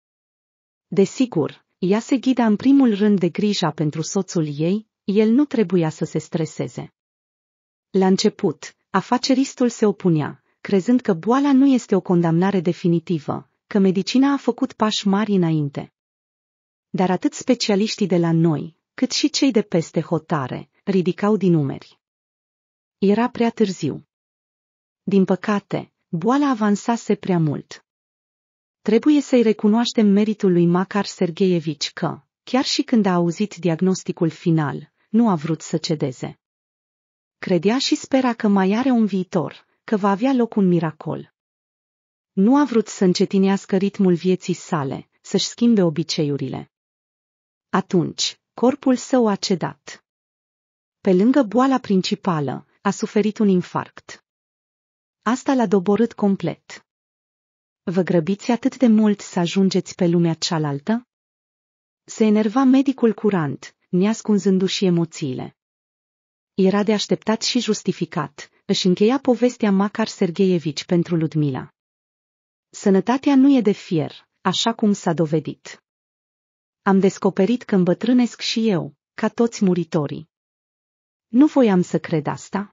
Desigur, ea se ghida în primul rând de grija pentru soțul ei, el nu trebuia să se streseze. La început, afaceristul se opunea, crezând că boala nu este o condamnare definitivă, că medicina a făcut pași mari înainte. Dar atât specialiștii de la noi, cât și cei de peste hotare, ridicau din numeri. Era prea târziu. Din păcate, boala avansase prea mult. Trebuie să-i recunoaștem meritul lui Macar Sergeievici că, chiar și când a auzit diagnosticul final, nu a vrut să cedeze. Credea și spera că mai are un viitor, că va avea loc un miracol. Nu a vrut să încetinească ritmul vieții sale, să-și schimbe obiceiurile. Atunci, corpul său a cedat. Pe lângă boala principală, a suferit un infarct. Asta l-a doborât complet. Vă grăbiți atât de mult să ajungeți pe lumea cealaltă? Se enerva medicul curant, neascunzându-și emoțiile. Era de așteptat și justificat, își încheia povestea Macar Sergeievici pentru Ludmila. Sănătatea nu e de fier, așa cum s-a dovedit. Am descoperit că îmbătrânesc și eu, ca toți muritorii. Nu voiam să cred asta.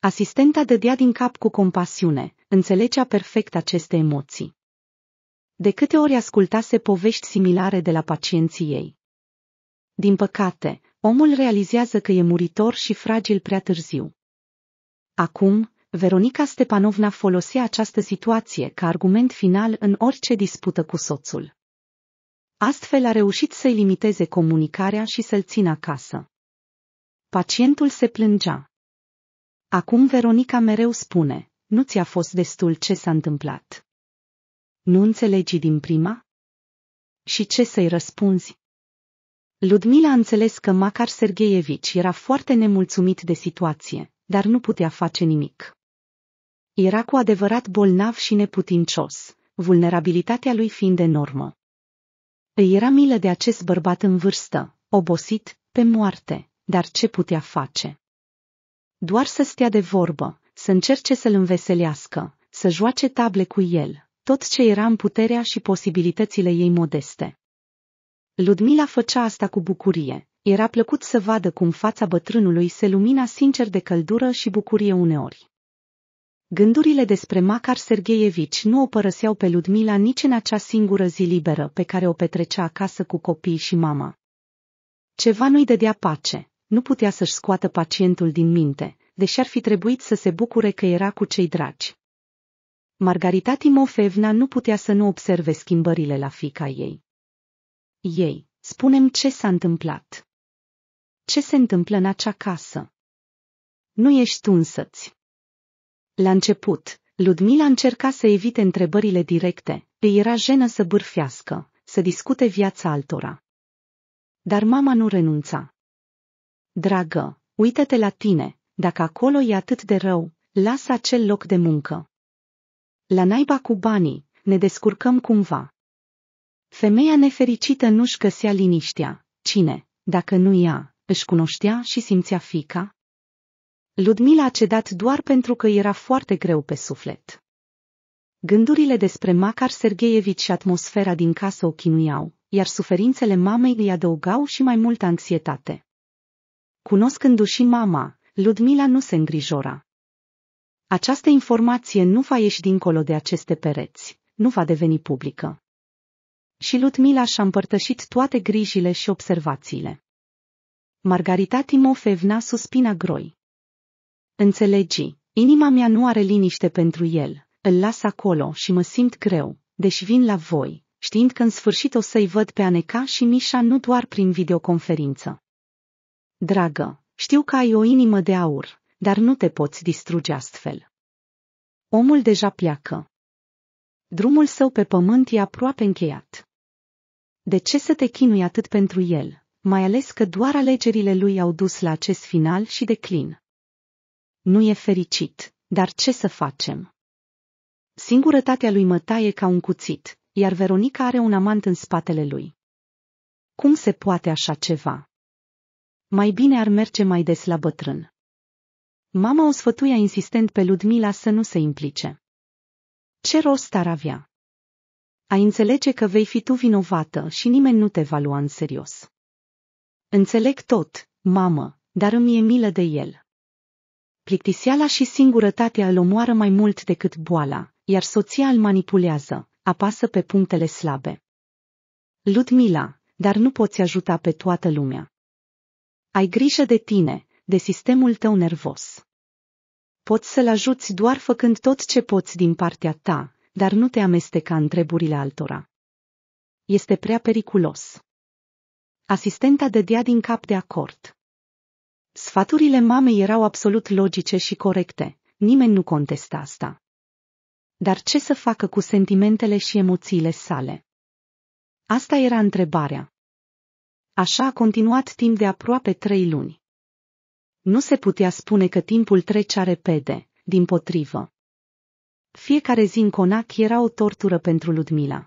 Asistenta dădea din cap cu compasiune, înțelegea perfect aceste emoții. De câte ori ascultase povești similare de la pacienții ei. Din păcate, omul realizează că e muritor și fragil prea târziu. Acum, Veronica Stepanovna folosea această situație ca argument final în orice dispută cu soțul. Astfel a reușit să-i limiteze comunicarea și să-l țină acasă. Pacientul se plângea. Acum Veronica mereu spune, nu ți-a fost destul ce s-a întâmplat. Nu înțelegi din prima? Și ce să-i răspunzi? Ludmila a înțeles că Macar Sergeievici era foarte nemulțumit de situație, dar nu putea face nimic. Era cu adevărat bolnav și neputincios, vulnerabilitatea lui fiind enormă. Îi era milă de acest bărbat în vârstă, obosit, pe moarte, dar ce putea face? Doar să stea de vorbă, să încerce să-l înveselească, să joace table cu el, tot ce era în puterea și posibilitățile ei modeste. Ludmila făcea asta cu bucurie. Era plăcut să vadă cum fața bătrânului se lumina sincer de căldură și bucurie uneori. Gândurile despre Macar Sergeievici nu o părăseau pe Ludmila nici în acea singură zi liberă pe care o petrecea acasă cu copii și mama. Ceva nu-i dădea pace, nu putea să-și scoată pacientul din minte, deși ar fi trebuit să se bucure că era cu cei dragi. Margarita Timofevna nu putea să nu observe schimbările la fica ei. Ei, spunem ce s-a întâmplat. Ce se întâmplă în acea casă? Nu ești tu însăți. La început, Ludmila încerca să evite întrebările directe, îi era jenă să bârfească, să discute viața altora. Dar mama nu renunța. Dragă, uită-te la tine, dacă acolo e atât de rău, lasă acel loc de muncă. La naiba cu banii, ne descurcăm cumva. Femeia nefericită nu-și găsea liniștea. Cine, dacă nu ea, își cunoștea și simțea fica? Ludmila a cedat doar pentru că era foarte greu pe suflet. Gândurile despre Macar Sergeievici și atmosfera din casă o chinuiau, iar suferințele mamei îi adăugau și mai multă anxietate. Cunoscându-și mama, Ludmila nu se îngrijora. Această informație nu va ieși dincolo de aceste pereți, nu va deveni publică. Și Ludmila și-a împărtășit toate grijile și observațiile. Margarita Timofevna suspina groi. Înțelegi, inima mea nu are liniște pentru el, îl las acolo și mă simt greu, deși vin la voi, știind că în sfârșit o să-i văd pe Aneca și Mișa nu doar prin videoconferință. Dragă, știu că ai o inimă de aur, dar nu te poți distruge astfel. Omul deja pleacă. Drumul său pe pământ e aproape încheiat. De ce să te chinui atât pentru el, mai ales că doar alegerile lui au dus la acest final și declin? Nu e fericit, dar ce să facem? Singurătatea lui mă taie ca un cuțit, iar Veronica are un amant în spatele lui. Cum se poate așa ceva? Mai bine ar merge mai des la bătrân. Mama o sfătuia insistent pe Ludmila să nu se implice. Ce rost ar avea? Ai înțelege că vei fi tu vinovată și nimeni nu te va lua în serios. Înțeleg tot, mamă, dar îmi e milă de el. Plictiseala și singurătatea îl omoară mai mult decât boala, iar soția îl manipulează, apasă pe punctele slabe. Ludmila, dar nu poți ajuta pe toată lumea. Ai grijă de tine, de sistemul tău nervos. Poți să-l ajuți doar făcând tot ce poți din partea ta, dar nu te amesteca în treburile altora. Este prea periculos. Asistenta dădea din cap de acord. Sfaturile mamei erau absolut logice și corecte, nimeni nu contesta asta. Dar ce să facă cu sentimentele și emoțiile sale? Asta era întrebarea. Așa a continuat timp de aproape trei luni. Nu se putea spune că timpul trecea repede, din potrivă. Fiecare zi în conac era o tortură pentru Ludmila.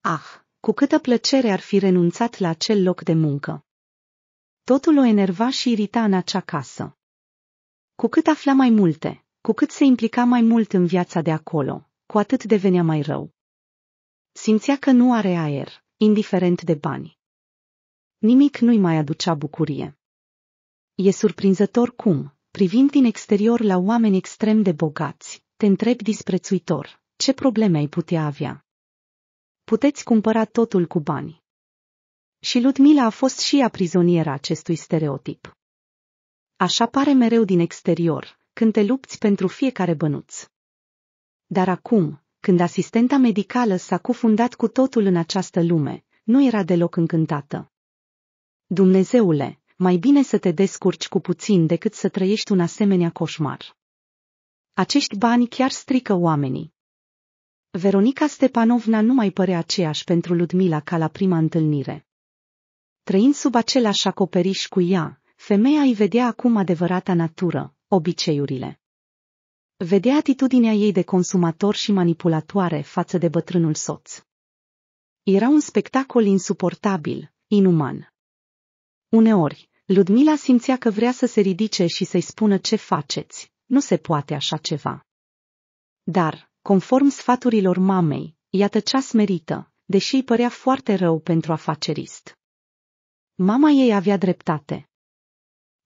Ah, cu câtă plăcere ar fi renunțat la acel loc de muncă. Totul o enerva și irita în acea casă. Cu cât afla mai multe, cu cât se implica mai mult în viața de acolo, cu atât devenea mai rău. Simțea că nu are aer, indiferent de bani. Nimic nu-i mai aducea bucurie. E surprinzător cum, privind din exterior la oameni extrem de bogați, te întrebi disprețuitor, ce probleme ai putea avea? Puteți cumpăra totul cu bani. Și Ludmila a fost și ea prizoniera acestui stereotip. Așa pare mereu din exterior, când te lupți pentru fiecare bănuț. Dar acum, când asistenta medicală s-a cufundat cu totul în această lume, nu era deloc încântată. Dumnezeule, mai bine să te descurci cu puțin decât să trăiești un asemenea coșmar. Acești bani chiar strică oamenii. Veronica Stepanovna nu mai părea aceeași pentru Ludmila ca la prima întâlnire. Trăind sub același acoperiș cu ea, femeia îi vedea acum adevărata natură, obiceiurile. Vedea atitudinea ei de consumator și manipulatoare față de bătrânul soț. Era un spectacol insuportabil, inuman. Uneori, Ludmila simțea că vrea să se ridice și să-i spună ce faceți. Nu se poate așa ceva. Dar, conform sfaturilor mamei, iată cea smerită, deși îi părea foarte rău pentru afacerist. Mama ei avea dreptate.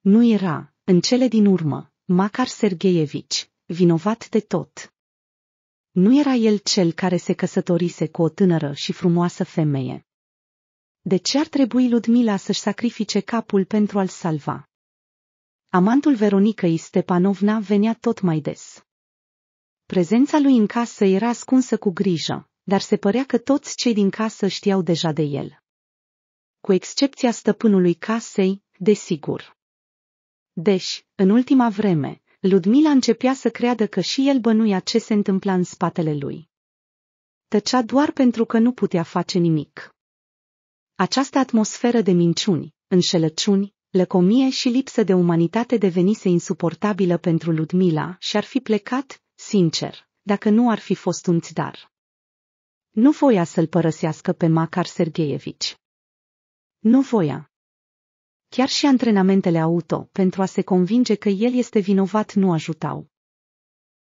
Nu era, în cele din urmă, Macar Sergeievici, vinovat de tot. Nu era el cel care se căsătorise cu o tânără și frumoasă femeie. De ce ar trebui Ludmila să-și sacrifice capul pentru a-l salva? Amantul Veronicăi Stepanovna venea tot mai des. Prezența lui în casă era ascunsă cu grijă, dar se părea că toți cei din casă știau deja de el. Cu excepția stăpânului casei, desigur. Deci, în ultima vreme, Ludmila începea să creadă că și el bănuia ce se întâmpla în spatele lui. Tăcea doar pentru că nu putea face nimic. Această atmosferă de minciuni, înșelăciuni, lăcomie și lipsă de umanitate devenise insuportabilă pentru Ludmila și ar fi plecat, sincer, dacă nu ar fi fost un țidar. Nu voia să-l părăsească pe Macar Sergeievici. Nu voia. Chiar și antrenamentele auto pentru a se convinge că el este vinovat nu ajutau.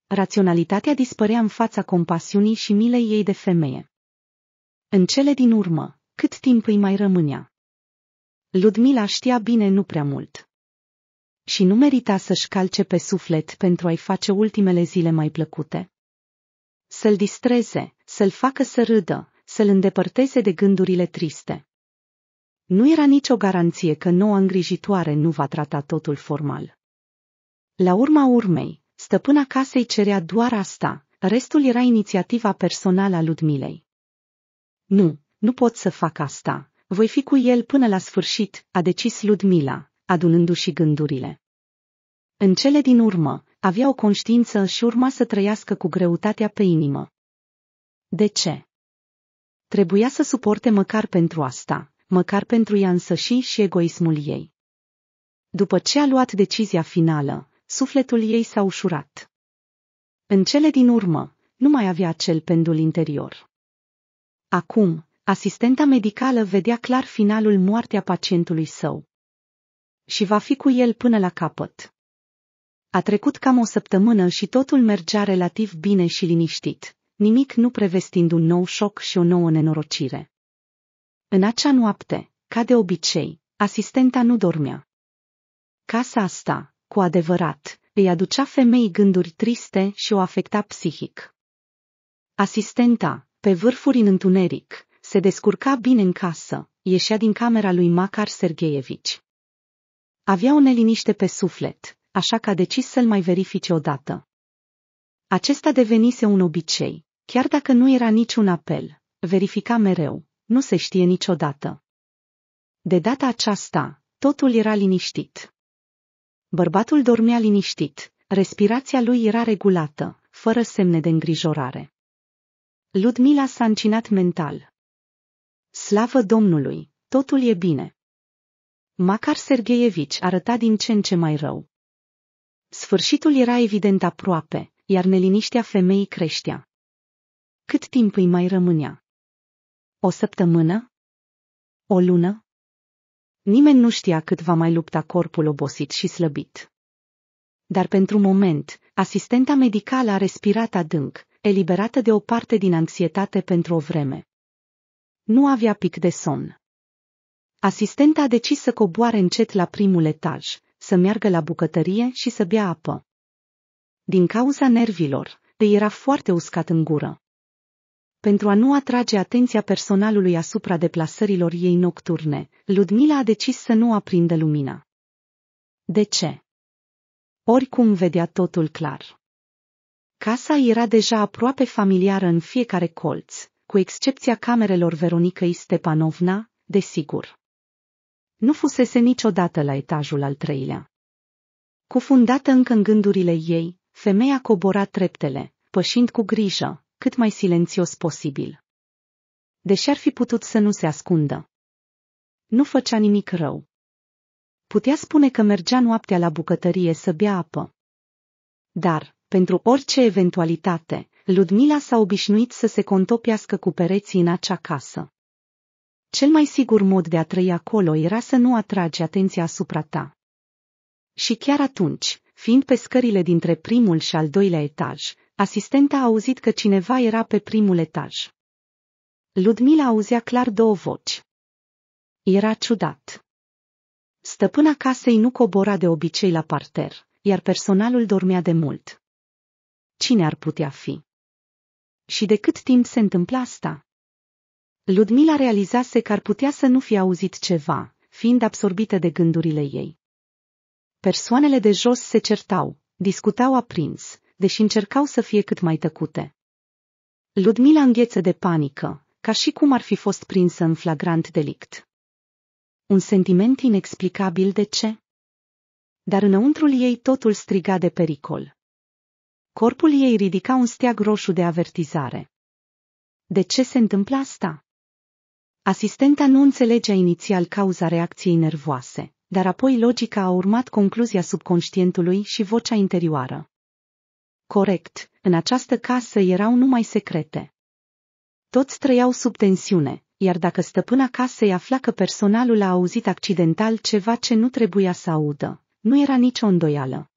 Raționalitatea dispărea în fața compasiunii și milei ei de femeie. În cele din urmă, cât timp îi mai rămânea? Ludmila știa bine nu prea mult. Și nu merita să-și calce pe suflet pentru a-i face ultimele zile mai plăcute. Să-l distreze, să-l facă să râdă, să-l îndepărteze de gândurile triste. Nu era nicio garanție că noua îngrijitoare nu va trata totul formal. La urma urmei, stăpâna casei cerea doar asta, restul era inițiativa personală a Ludmilei. Nu, nu pot să fac asta. Voi fi cu el până la sfârșit, a decis Ludmila, adunându-și gândurile. În cele din urmă, avea o conștiință și urma să trăiască cu greutatea pe inimă. De ce? Trebuia să suporte măcar pentru asta, măcar pentru ea însăși și egoismul ei. După ce a luat decizia finală, sufletul ei s-a ușurat. În cele din urmă, nu mai avea acel pendul interior. Acum, Asistenta medicală vedea clar finalul moartea pacientului său. Și va fi cu el până la capăt. A trecut cam o săptămână și totul mergea relativ bine și liniștit, nimic nu prevestind un nou șoc și o nouă nenorocire. În acea noapte, ca de obicei, asistenta nu dormea. Casa asta, cu adevărat, îi aducea femei gânduri triste și o afecta psihic. Asistenta, pe vârfuri în întuneric, se descurca bine în casă, ieșea din camera lui Macar Sergeievici. Avea o neliniște pe suflet, așa că a decis să-l mai verifice odată. Acesta devenise un obicei, chiar dacă nu era niciun apel, verifica mereu, nu se știe niciodată. De data aceasta, totul era liniștit. Bărbatul dormea liniștit, respirația lui era regulată, fără semne de îngrijorare. Ludmila s-a încinat mental. Slavă Domnului! Totul e bine! Macar Sergeievici arăta din ce în ce mai rău. Sfârșitul era evident aproape, iar neliniștea femeii creștea. Cât timp îi mai rămânea? O săptămână? O lună? Nimeni nu știa cât va mai lupta corpul obosit și slăbit. Dar pentru moment, asistenta medicală a respirat adânc, eliberată de o parte din anxietate pentru o vreme. Nu avea pic de somn. Asistenta a decis să coboare încet la primul etaj, să meargă la bucătărie și să bea apă. Din cauza nervilor, îi era foarte uscat în gură. Pentru a nu atrage atenția personalului asupra deplasărilor ei nocturne, Ludmila a decis să nu aprindă lumina. De ce? Oricum vedea totul clar. Casa era deja aproape familiară în fiecare colț, cu excepția camerelor Veronicăi Stepanovna, desigur. Nu fusese niciodată la etajul al treilea. Cufundată încă în gândurile ei, femeia cobora treptele, pășind cu grijă, cât mai silențios posibil. Deși ar fi putut să nu se ascundă. Nu făcea nimic rău. Putea spune că mergea noaptea la bucătărie să bea apă. Dar, pentru orice eventualitate, Ludmila s-a obișnuit să se contopească cu pereții în acea casă. Cel mai sigur mod de a trăi acolo era să nu atragi atenția asupra ta. Și chiar atunci, fiind pe scările dintre primul și al doilea etaj, asistenta a auzit că cineva era pe primul etaj. Ludmila auzea clar două voci. Era ciudat. Stăpâna casei nu cobora de obicei la parter, iar personalul dormea de mult. Cine ar putea fi? Și de cât timp se întâmpla asta? Ludmila realizase că ar putea să nu fi auzit ceva, fiind absorbită de gândurile ei. Persoanele de jos se certau, discutau aprins, deși încercau să fie cât mai tăcute. Ludmila îngheță de panică, ca și cum ar fi fost prinsă în flagrant delict. Un sentiment inexplicabil de ce? Dar înăuntrul ei totul striga de pericol. Corpul ei ridica un steag roșu de avertizare. De ce se întâmplă asta? Asistenta nu înțelegea inițial cauza reacției nervoase, dar apoi logica a urmat concluzia subconștientului și vocea interioară. Corect, în această casă erau numai secrete. Toți trăiau sub tensiune, iar dacă stăpâna casei afla că personalul a auzit accidental ceva ce nu trebuia să audă, nu era nicio îndoială.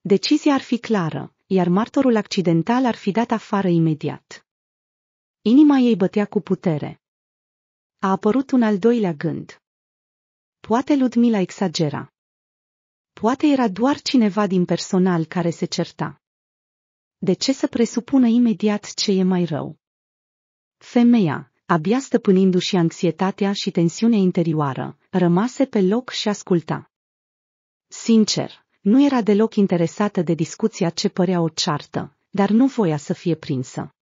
Decizia ar fi clară, iar martorul accidental ar fi dat afară imediat. Inima ei bătea cu putere. A apărut un al doilea gând. Poate Ludmila exagera. Poate era doar cineva din personal care se certa. De ce să presupună imediat ce e mai rău? Femeia, abia stăpânindu-și anxietatea și tensiunea interioară, rămase pe loc și asculta. Sincer, nu era deloc interesată de discuția ce părea o ceartă, dar nu voia să fie prinsă.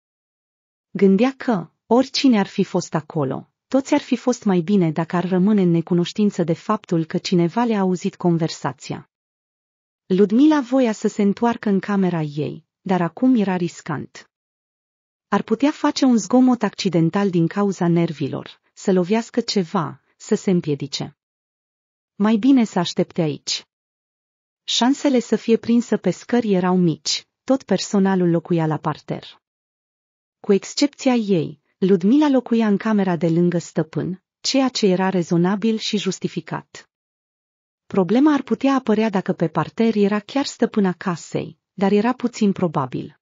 Gândea că, oricine ar fi fost acolo, toți ar fi fost mai bine dacă ar rămâne în necunoștință de faptul că cineva le-a auzit conversația. Ludmila voia să se întoarcă în camera ei, dar acum era riscant. Ar putea face un zgomot accidental din cauza nervilor, să lovească ceva, să se împiedice. Mai bine să aștepte aici. Șansele să fie prinsă pe scări erau mici, tot personalul locuia la parter. Cu excepția ei, Ludmila locuia în camera de lângă stăpân, ceea ce era rezonabil și justificat. Problema ar putea apărea dacă pe parter era chiar stăpâna casei, dar era puțin probabil.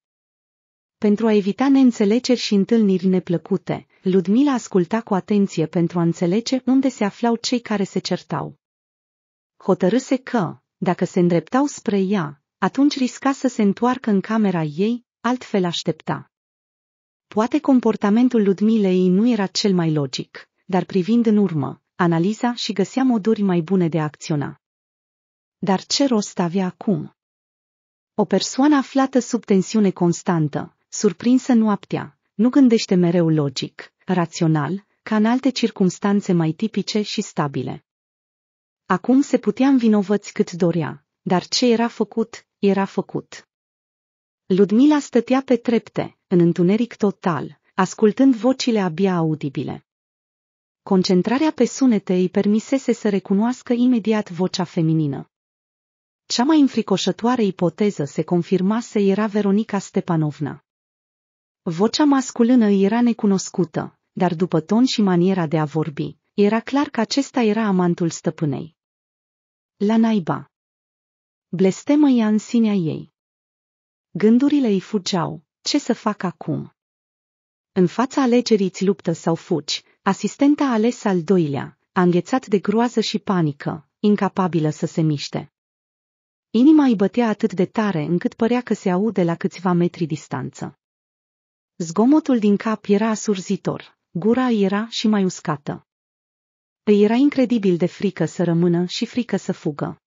Pentru a evita neînțelegeri și întâlniri neplăcute, Ludmila asculta cu atenție pentru a înțelege unde se aflau cei care se certau. Hotărâse că, dacă se îndreptau spre ea, atunci risca să se întoarcă în camera ei, altfel aștepta. Poate comportamentul Ludmilei nu era cel mai logic, dar privind în urmă, analiza și găsea moduri mai bune de a acționa. Dar ce rost avea acum? O persoană aflată sub tensiune constantă, surprinsă noaptea, nu gândește mereu logic, rațional, ca în alte circunstanțe mai tipice și stabile. Acum se putea învinovăți cât dorea, dar ce era făcut, era făcut. Ludmila stătea pe trepte, în întuneric total, ascultând vocile abia audibile. Concentrarea pe sunete îi permisese să recunoască imediat vocea feminină. Cea mai înfricoșătoare ipoteză se confirmase era Veronica Stepanovna. Vocea masculină îi era necunoscută, dar după ton și maniera de a vorbi, era clar că acesta era amantul stăpânei. La naiba. Blestemă ea în sinea ei. Gândurile îi fugeau, ce să fac acum? În fața alegerii îți luptă sau fuci, asistenta a ales al doilea, a înghețat de groază și panică, incapabilă să se miște. Inima îi bătea atât de tare încât părea că se aude la câțiva metri distanță. Zgomotul din cap era asurzitor, gura era și mai uscată. Îi era incredibil de frică să rămână și frică să fugă.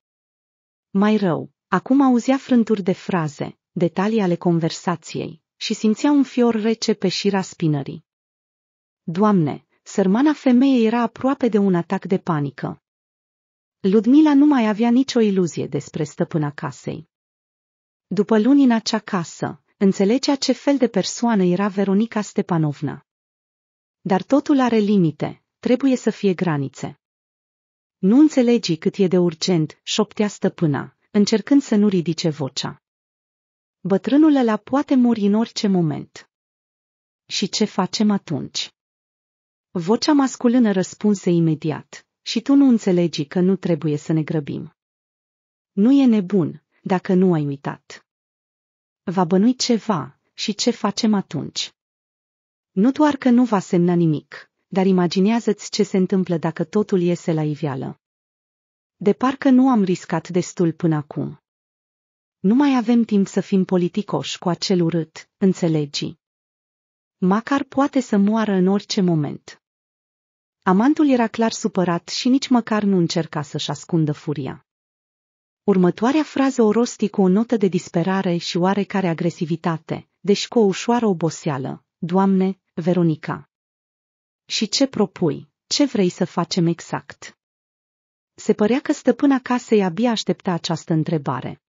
Mai rău, acum auzea frânturi de fraze, detalii ale conversației și simțea un fior rece pe șira spinării. Doamne, sărmana femeie era aproape de un atac de panică. Ludmila nu mai avea nicio iluzie despre stăpâna casei. După luni în acea casă, înțelegea ce fel de persoană era Veronica Stepanovna. Dar totul are limite trebuie să fie granițe. Nu înțelegi cât e de urgent, șoptea stăpâna, încercând să nu ridice vocea. Bătrânul ăla poate muri în orice moment. Și ce facem atunci? Vocea masculină răspunse imediat, și tu nu înțelegi că nu trebuie să ne grăbim. Nu e nebun, dacă nu ai uitat. Va bănui ceva, și ce facem atunci? Nu doar că nu va semna nimic, dar imaginează-ți ce se întâmplă dacă totul iese la iveală. De parcă nu am riscat destul până acum. Nu mai avem timp să fim politicoși cu acel urât, înțelegi. Macar poate să moară în orice moment. Amantul era clar supărat și nici măcar nu încerca să-și ascundă furia. Următoarea frază o rosti cu o notă de disperare și oarecare agresivitate, deși cu o ușoară oboseală. Doamne, Veronica, și ce propui? Ce vrei să facem exact? Se părea că stăpâna casei abia aștepta această întrebare.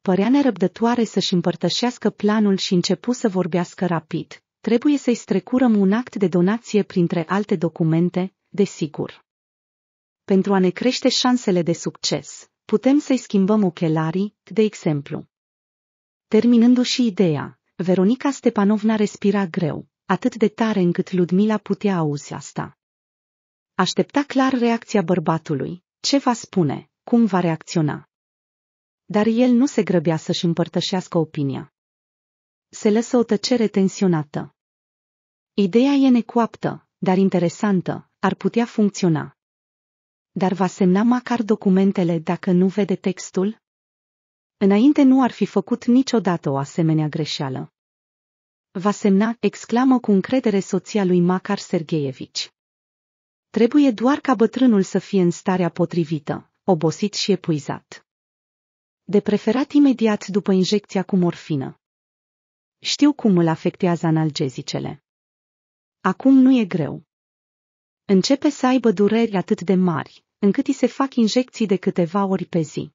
Părea nerăbdătoare să-și împărtășească planul și începu să vorbească rapid. Trebuie să-i strecurăm un act de donație printre alte documente, desigur. Pentru a ne crește șansele de succes, putem să-i schimbăm ochelarii, de exemplu. Terminându-și ideea, Veronica Stepanovna respira greu atât de tare încât Ludmila putea auzi asta. Aștepta clar reacția bărbatului, ce va spune, cum va reacționa. Dar el nu se grăbea să-și împărtășească opinia. Se lăsă o tăcere tensionată. Ideea e necoaptă, dar interesantă, ar putea funcționa. Dar va semna măcar documentele dacă nu vede textul? Înainte nu ar fi făcut niciodată o asemenea greșeală. Va semna, exclamă cu încredere soția lui Macar Sergeievici. Trebuie doar ca bătrânul să fie în starea potrivită, obosit și epuizat. De preferat imediat după injecția cu morfină. Știu cum îl afectează analgezicele. Acum nu e greu. Începe să aibă dureri atât de mari, încât îi se fac injecții de câteva ori pe zi.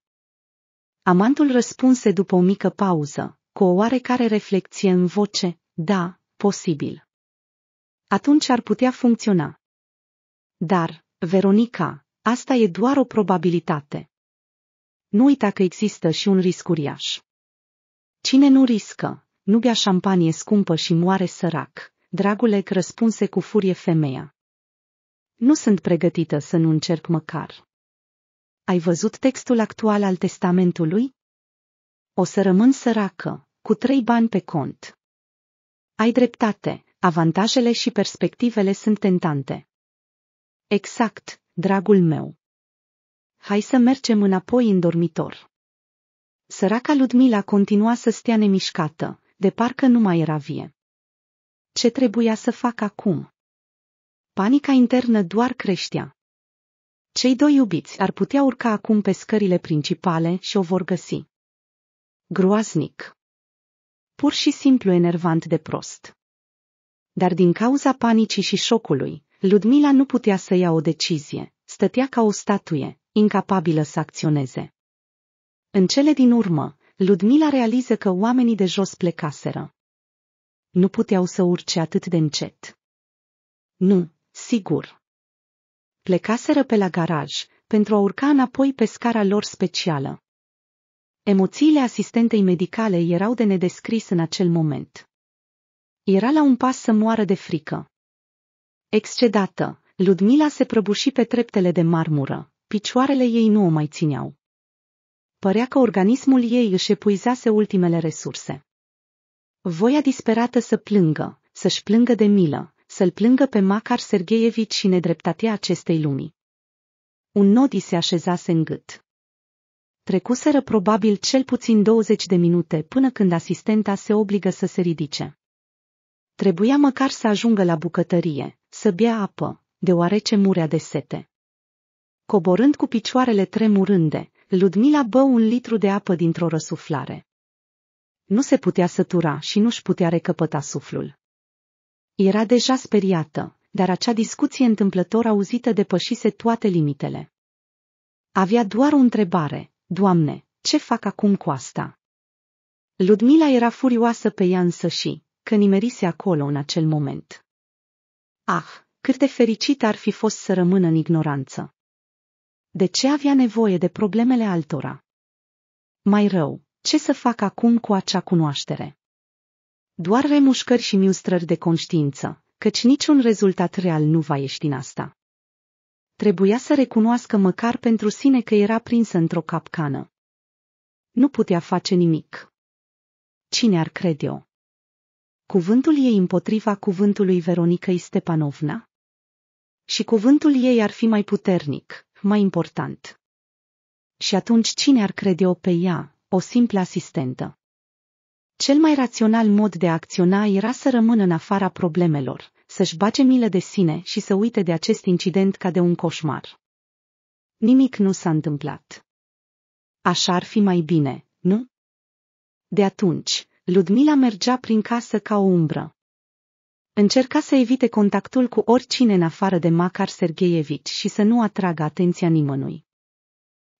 Amantul răspunse după o mică pauză, cu o oarecare reflecție în voce, da, posibil. Atunci ar putea funcționa. Dar, Veronica, asta e doar o probabilitate. Nu uita că există și un risc uriaș. Cine nu riscă, nu bea șampanie scumpă și moare sărac, Dragule, răspunse cu furie femeia. Nu sunt pregătită să nu încerc măcar. Ai văzut textul actual al testamentului? O să rămân săracă, cu trei bani pe cont. Ai dreptate, avantajele și perspectivele sunt tentante. Exact, dragul meu. Hai să mergem înapoi în dormitor. Săraca Ludmila continua să stea nemișcată, de parcă nu mai era vie. Ce trebuia să fac acum? Panica internă doar creștea. Cei doi iubiți ar putea urca acum pe scările principale și o vor găsi. Groaznic pur și simplu enervant de prost. Dar din cauza panicii și șocului, Ludmila nu putea să ia o decizie, stătea ca o statuie, incapabilă să acționeze. În cele din urmă, Ludmila realiză că oamenii de jos plecaseră. Nu puteau să urce atât de încet. Nu, sigur. Plecaseră pe la garaj, pentru a urca înapoi pe scara lor specială. Emoțiile asistentei medicale erau de nedescris în acel moment. Era la un pas să moară de frică. Excedată, Ludmila se prăbuși pe treptele de marmură, picioarele ei nu o mai țineau. Părea că organismul ei își epuizase ultimele resurse. Voia disperată să plângă, să-și plângă de milă, să-l plângă pe Macar Sergeievici și nedreptatea acestei lumii. Un nodi se așezase în gât trecuseră probabil cel puțin 20 de minute până când asistenta se obligă să se ridice. Trebuia măcar să ajungă la bucătărie, să bea apă, deoarece murea de sete. Coborând cu picioarele tremurânde, Ludmila bă un litru de apă dintr-o răsuflare. Nu se putea sătura și nu-și putea recăpăta suflul. Era deja speriată, dar acea discuție întâmplător auzită depășise toate limitele. Avea doar o întrebare, Doamne, ce fac acum cu asta? Ludmila era furioasă pe ea însă și, că nimerise acolo în acel moment. Ah, cât de fericit ar fi fost să rămână în ignoranță. De ce avea nevoie de problemele altora? Mai rău, ce să fac acum cu acea cunoaștere? Doar remușcări și miustrări de conștiință, căci niciun rezultat real nu va ieși din asta. Trebuia să recunoască măcar pentru sine că era prinsă într-o capcană. Nu putea face nimic. Cine ar crede-o? Cuvântul ei împotriva cuvântului Veronicăi Stepanovna? Și cuvântul ei ar fi mai puternic, mai important. Și atunci cine ar crede-o pe ea, o simplă asistentă? Cel mai rațional mod de a acționa era să rămână în afara problemelor, să-și bage milă de sine și să uite de acest incident ca de un coșmar. Nimic nu s-a întâmplat. Așa ar fi mai bine, nu? De atunci, Ludmila mergea prin casă ca o umbră. Încerca să evite contactul cu oricine în afară de Macar Sergeievici și să nu atragă atenția nimănui.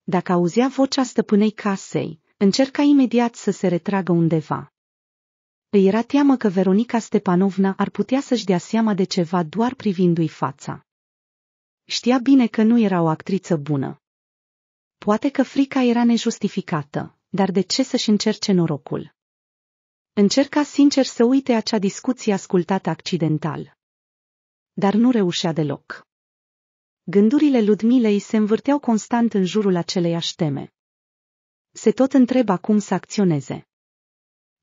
Dacă auzea vocea stăpânei casei, încerca imediat să se retragă undeva. Îi era teamă că Veronica Stepanovna ar putea să-și dea seama de ceva doar privindu-i fața. Știa bine că nu era o actriță bună. Poate că frica era nejustificată, dar de ce să-și încerce norocul? Încerca sincer să uite acea discuție ascultată accidental. Dar nu reușea deloc. Gândurile Ludmilei se învârteau constant în jurul aceleiași teme. Se tot întreba cum să acționeze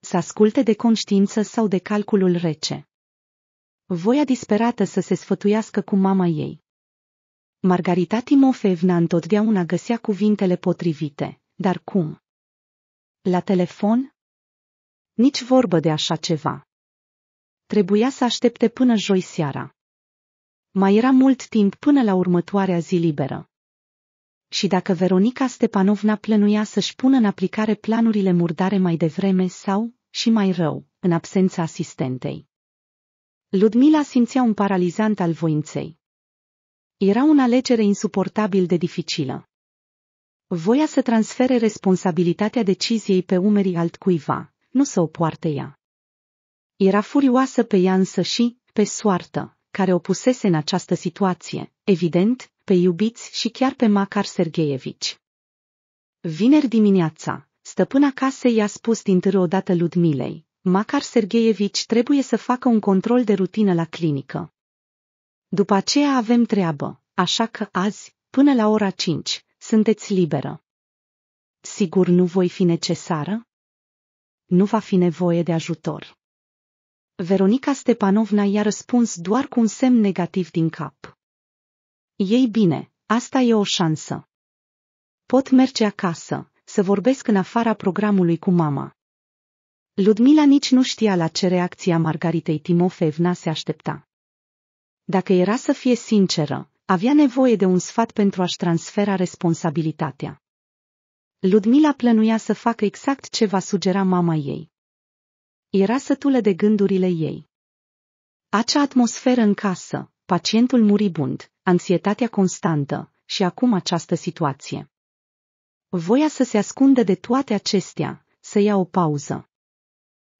să asculte de conștiință sau de calculul rece. Voia disperată să se sfătuiască cu mama ei. Margarita Timofevna întotdeauna găsea cuvintele potrivite, dar cum? La telefon? Nici vorbă de așa ceva. Trebuia să aștepte până joi seara. Mai era mult timp până la următoarea zi liberă și dacă Veronica Stepanovna plănuia să-și pună în aplicare planurile murdare mai devreme sau, și mai rău, în absența asistentei. Ludmila simțea un paralizant al voinței. Era o alegere insuportabil de dificilă. Voia să transfere responsabilitatea deciziei pe umerii altcuiva, nu să o poarte ea. Era furioasă pe ea însă și, pe soartă, care o pusese în această situație, evident, pe iubiți și chiar pe Macar Sergeievici. Vineri dimineața, stăpâna casei i-a spus dintr odată Ludmilei, Macar Sergeievici trebuie să facă un control de rutină la clinică. După aceea avem treabă, așa că azi, până la ora 5, sunteți liberă. Sigur nu voi fi necesară? Nu va fi nevoie de ajutor. Veronica Stepanovna i-a răspuns doar cu un semn negativ din cap. Ei bine, asta e o șansă. Pot merge acasă, să vorbesc în afara programului cu mama. Ludmila nici nu știa la ce reacția Margaritei Timofevna se aștepta. Dacă era să fie sinceră, avea nevoie de un sfat pentru a-și transfera responsabilitatea. Ludmila plănuia să facă exact ce va sugera mama ei. Era sătulă de gândurile ei. Acea atmosferă în casă, pacientul muribund, anxietatea constantă și acum această situație. Voia să se ascundă de toate acestea, să ia o pauză.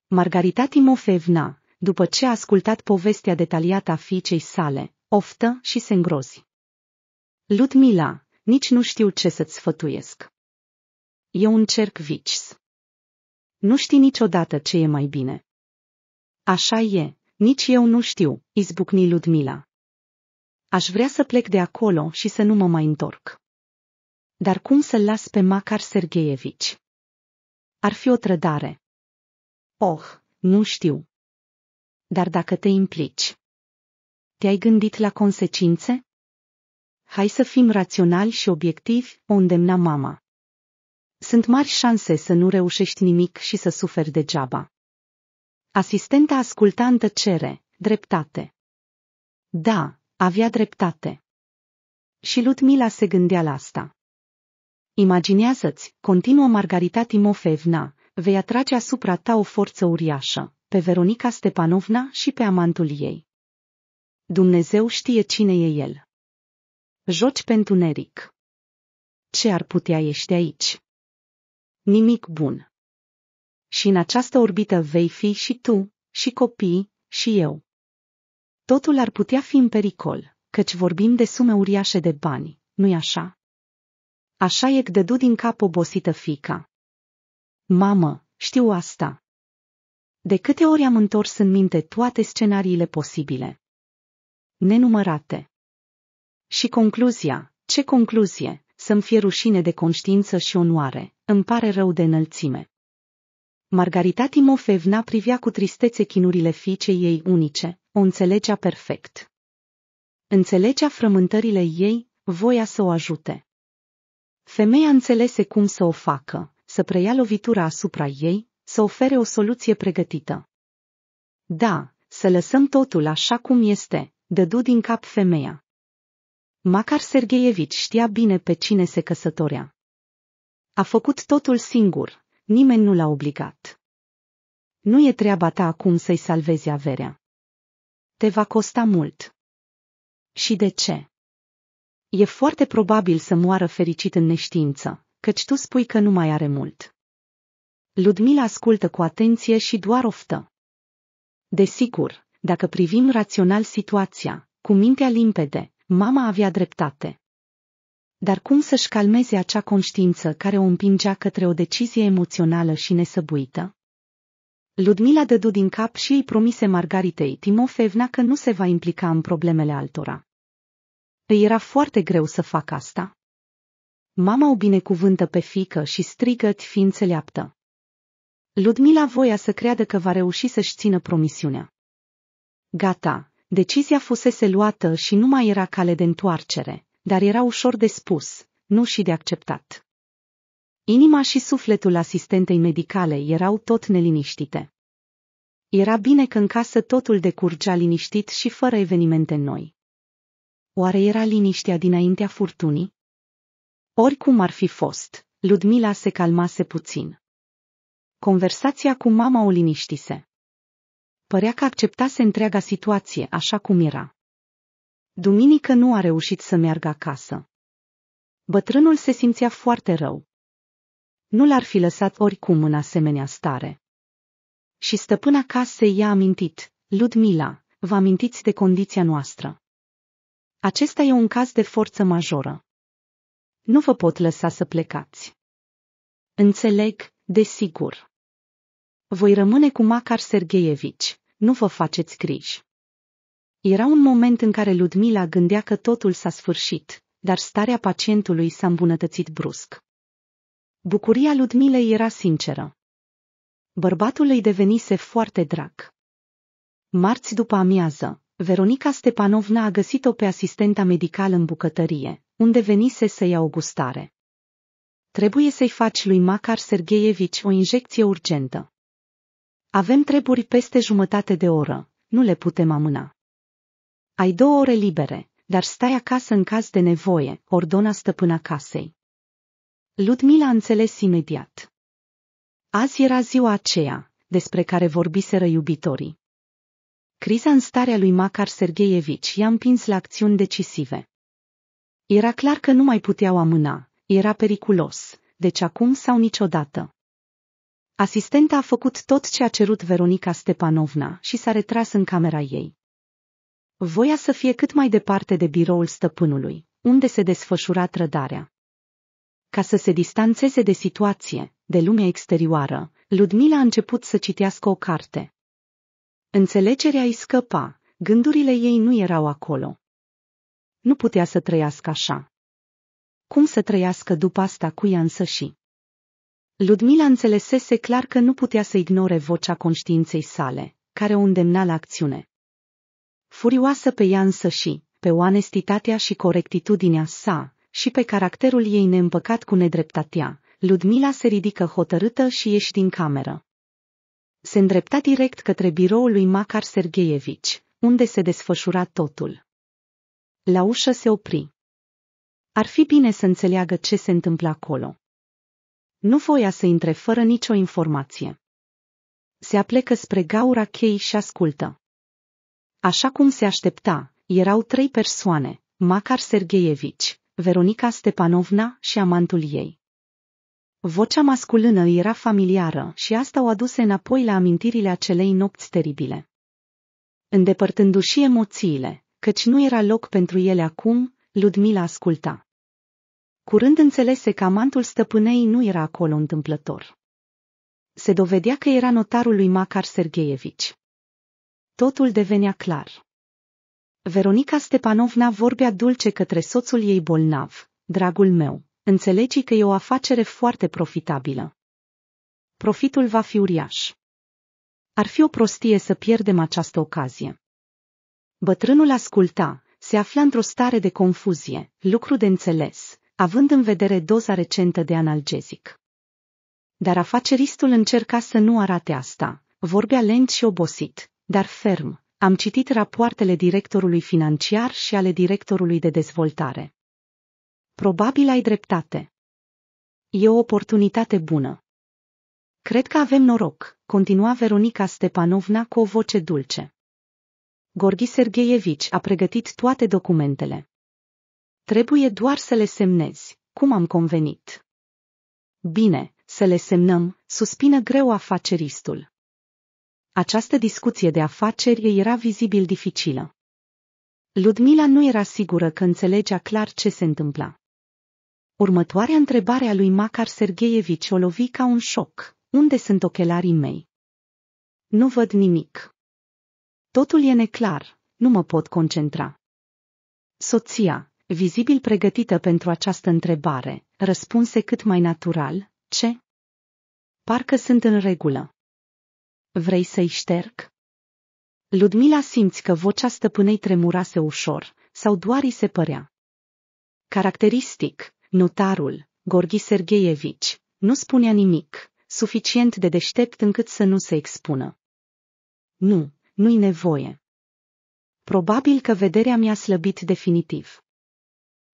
Margarita Timofevna, după ce a ascultat povestea detaliată a fiicei sale, oftă și se îngrozi. Ludmila, nici nu știu ce să-ți sfătuiesc. E un cerc vicis. Nu știi niciodată ce e mai bine. Așa e, nici eu nu știu, izbucni Ludmila. Aș vrea să plec de acolo și să nu mă mai întorc. Dar cum să-l las pe Macar Sergeievici? Ar fi o trădare. Oh, nu știu. Dar dacă te implici, te-ai gândit la consecințe? Hai să fim raționali și obiectivi, o îndemna mama. Sunt mari șanse să nu reușești nimic și să suferi degeaba. Asistenta asculta în tăcere, dreptate. Da, avea dreptate. Și Ludmila se gândea la asta. Imaginează-ți, continuă Margarita Timofevna, vei atrage asupra ta o forță uriașă, pe Veronica Stepanovna și pe amantul ei. Dumnezeu știe cine e el. Joci pentru neric. Ce ar putea ieși de aici? Nimic bun. Și în această orbită vei fi și tu, și copii, și eu. Totul ar putea fi în pericol, căci vorbim de sume uriașe de bani, nu-i așa? Așa e dădu din cap obosită fica. Mamă, știu asta. De câte ori am întors în minte toate scenariile posibile. Nenumărate. Și concluzia, ce concluzie, să-mi fie rușine de conștiință și onoare, îmi pare rău de înălțime. Margarita Timofevna privea cu tristețe chinurile fiicei ei unice, o înțelegea perfect. Înțelegea frământările ei, voia să o ajute. Femeia înțelese cum să o facă, să preia lovitura asupra ei, să ofere o soluție pregătită. Da, să lăsăm totul așa cum este, dădu din cap femeia. Macar Sergeievici știa bine pe cine se căsătorea. A făcut totul singur, nimeni nu l-a obligat. Nu e treaba ta acum să-i salvezi averea te va costa mult. Și de ce? E foarte probabil să moară fericit în neștiință, căci tu spui că nu mai are mult. Ludmila ascultă cu atenție și doar oftă. Desigur, dacă privim rațional situația, cu mintea limpede, mama avea dreptate. Dar cum să-și calmeze acea conștiință care o împingea către o decizie emoțională și nesăbuită? Ludmila dădu din cap și îi promise Margaritei Timofevna că nu se va implica în problemele altora. Îi era foarte greu să facă asta. Mama o binecuvântă pe fică și strigă-ți fi înțeleaptă. Ludmila voia să creadă că va reuși să-și țină promisiunea. Gata, decizia fusese luată și nu mai era cale de întoarcere, dar era ușor de spus, nu și de acceptat. Inima și sufletul asistentei medicale erau tot neliniștite. Era bine că în casă totul decurgea liniștit și fără evenimente noi. Oare era liniștea dinaintea furtunii? Oricum ar fi fost, Ludmila se calmase puțin. Conversația cu mama o liniștise. Părea că acceptase întreaga situație așa cum era. Duminică nu a reușit să meargă acasă. Bătrânul se simțea foarte rău nu l-ar fi lăsat oricum în asemenea stare. Și stăpâna casei i-a amintit, Ludmila, vă amintiți de condiția noastră. Acesta e un caz de forță majoră. Nu vă pot lăsa să plecați. Înțeleg, desigur. Voi rămâne cu Macar Sergeievici, nu vă faceți griji. Era un moment în care Ludmila gândea că totul s-a sfârșit, dar starea pacientului s-a îmbunătățit brusc. Bucuria Ludmilei era sinceră. Bărbatul îi devenise foarte drag. Marți după amiază, Veronica Stepanovna a găsit-o pe asistenta medicală în bucătărie, unde venise să ia o gustare. Trebuie să-i faci lui Macar Sergeievici o injecție urgentă. Avem treburi peste jumătate de oră, nu le putem amâna. Ai două ore libere, dar stai acasă în caz de nevoie, ordona stăpâna casei. Ludmila a înțeles imediat. Azi era ziua aceea, despre care vorbiseră iubitorii. Criza în starea lui Macar Sergeievici i-a împins la acțiuni decisive. Era clar că nu mai puteau amâna, era periculos, deci acum sau niciodată. Asistenta a făcut tot ce a cerut Veronica Stepanovna și s-a retras în camera ei. Voia să fie cât mai departe de biroul stăpânului, unde se desfășura trădarea. Ca să se distanțeze de situație, de lumea exterioară, Ludmila a început să citească o carte. Înțelegerea îi scăpa, gândurile ei nu erau acolo. Nu putea să trăiască așa. Cum să trăiască după asta cu ea însăși? Ludmila înțelesese clar că nu putea să ignore vocea conștiinței sale, care o îndemna la acțiune. Furioasă pe ea însăși, pe onestitatea și corectitudinea sa, și pe caracterul ei neîmpăcat cu nedreptatea, Ludmila se ridică hotărâtă și ieși din cameră. Se îndrepta direct către biroul lui Macar Sergeievici, unde se desfășura totul. La ușă se opri. Ar fi bine să înțeleagă ce se întâmplă acolo. Nu voia să intre fără nicio informație. Se aplecă spre gaura chei și ascultă. Așa cum se aștepta, erau trei persoane, Macar Sergeievici, Veronica Stepanovna și amantul ei. Vocea masculină era familiară și asta o aduse înapoi la amintirile acelei nopți teribile. Îndepărtându-și emoțiile, căci nu era loc pentru ele acum, Ludmila asculta. Curând înțelese că amantul stăpânei nu era acolo întâmplător. Se dovedea că era notarul lui Macar Sergeievici. Totul devenea clar. Veronica Stepanovna vorbea dulce către soțul ei bolnav. Dragul meu, înțelegi că e o afacere foarte profitabilă. Profitul va fi uriaș. Ar fi o prostie să pierdem această ocazie. Bătrânul asculta, se afla într-o stare de confuzie, lucru de înțeles, având în vedere doza recentă de analgezic. Dar afaceristul încerca să nu arate asta, vorbea lent și obosit, dar ferm, am citit rapoartele directorului financiar și ale directorului de dezvoltare. Probabil ai dreptate. E o oportunitate bună. Cred că avem noroc, continua Veronica Stepanovna cu o voce dulce. Gorghi Sergeievici a pregătit toate documentele. Trebuie doar să le semnezi, cum am convenit. Bine, să le semnăm, suspină greu afaceristul. Această discuție de afaceri era vizibil dificilă. Ludmila nu era sigură că înțelegea clar ce se întâmpla. Următoarea întrebare a lui Macar Sergeievici o lovi ca un șoc. Unde sunt ochelarii mei? Nu văd nimic. Totul e neclar, nu mă pot concentra. Soția, vizibil pregătită pentru această întrebare, răspunse cât mai natural, ce? Parcă sunt în regulă. Vrei să-i șterg? Ludmila simți că vocea stăpânei tremurase ușor, sau doar îi se părea. Caracteristic, notarul, Gorghi Sergeievici, nu spunea nimic, suficient de deștept încât să nu se expună. Nu, nu-i nevoie. Probabil că vederea mi-a slăbit definitiv.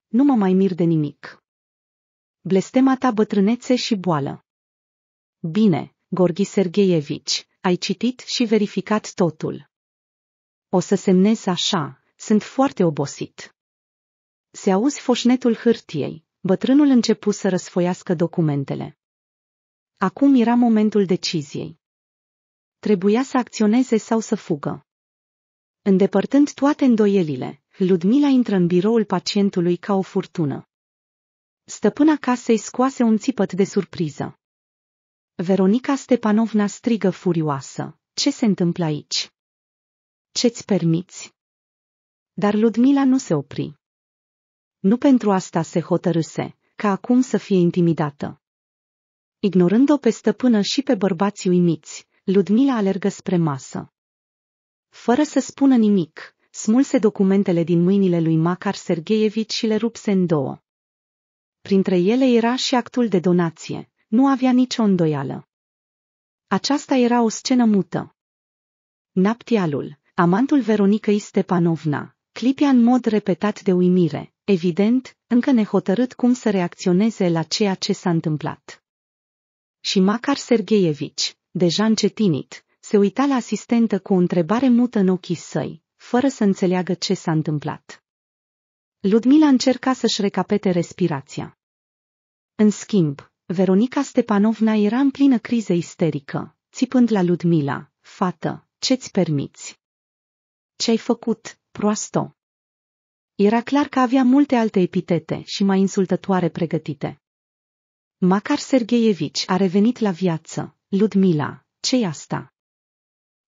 Nu mă mai mir de nimic. Blestema ta bătrânețe și boală. Bine, Gorghi Sergeievici, ai citit și verificat totul. O să semnez așa, sunt foarte obosit. Se auzi foșnetul hârtiei, bătrânul începu să răsfoiască documentele. Acum era momentul deciziei. Trebuia să acționeze sau să fugă. Îndepărtând toate îndoielile, Ludmila intră în biroul pacientului ca o furtună. Stăpâna casei scoase un țipăt de surpriză. Veronica Stepanovna strigă furioasă. Ce se întâmplă aici? Ce-ți permiți? Dar Ludmila nu se opri. Nu pentru asta se hotărâse, ca acum să fie intimidată. Ignorând-o pe stăpână și pe bărbații uimiți, Ludmila alergă spre masă. Fără să spună nimic, smulse documentele din mâinile lui Macar Sergeievici și le rupse în două. Printre ele era și actul de donație, nu avea nicio îndoială. Aceasta era o scenă mută. Naptialul, amantul Veronicăi Stepanovna, clipea în mod repetat de uimire, evident, încă nehotărât cum să reacționeze la ceea ce s-a întâmplat. Și Macar Sergeievici, deja încetinit, se uita la asistentă cu o întrebare mută în ochii săi, fără să înțeleagă ce s-a întâmplat. Ludmila încerca să-și recapete respirația. În schimb, Veronica Stepanovna era în plină criză isterică, țipând la Ludmila, fată, ce-ți permiți? Ce-ai făcut, proasto? Era clar că avea multe alte epitete și mai insultătoare pregătite. Macar Sergeievici a revenit la viață. Ludmila, ce-i asta?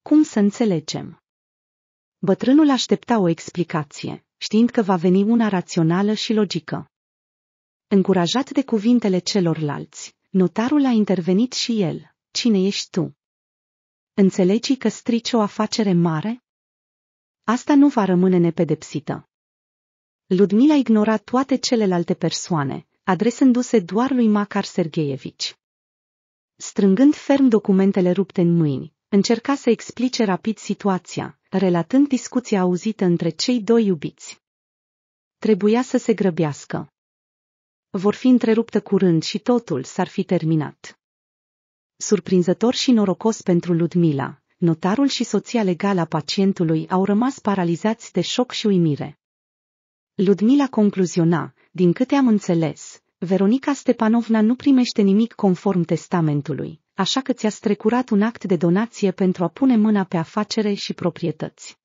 Cum să înțelegem? Bătrânul aștepta o explicație, știind că va veni una rațională și logică. Încurajat de cuvintele celorlalți, notarul a intervenit și el. Cine ești tu? Înțelegi că strici o afacere mare? Asta nu va rămâne nepedepsită. Ludmila ignora toate celelalte persoane, adresându-se doar lui Macar Sergeievici. Strângând ferm documentele rupte în mâini, încerca să explice rapid situația, relatând discuția auzită între cei doi iubiți. Trebuia să se grăbească vor fi întreruptă curând și totul s-ar fi terminat. Surprinzător și norocos pentru Ludmila, notarul și soția legală a pacientului au rămas paralizați de șoc și uimire. Ludmila concluziona, din câte am înțeles, Veronica Stepanovna nu primește nimic conform testamentului, așa că ți-a strecurat un act de donație pentru a pune mâna pe afacere și proprietăți.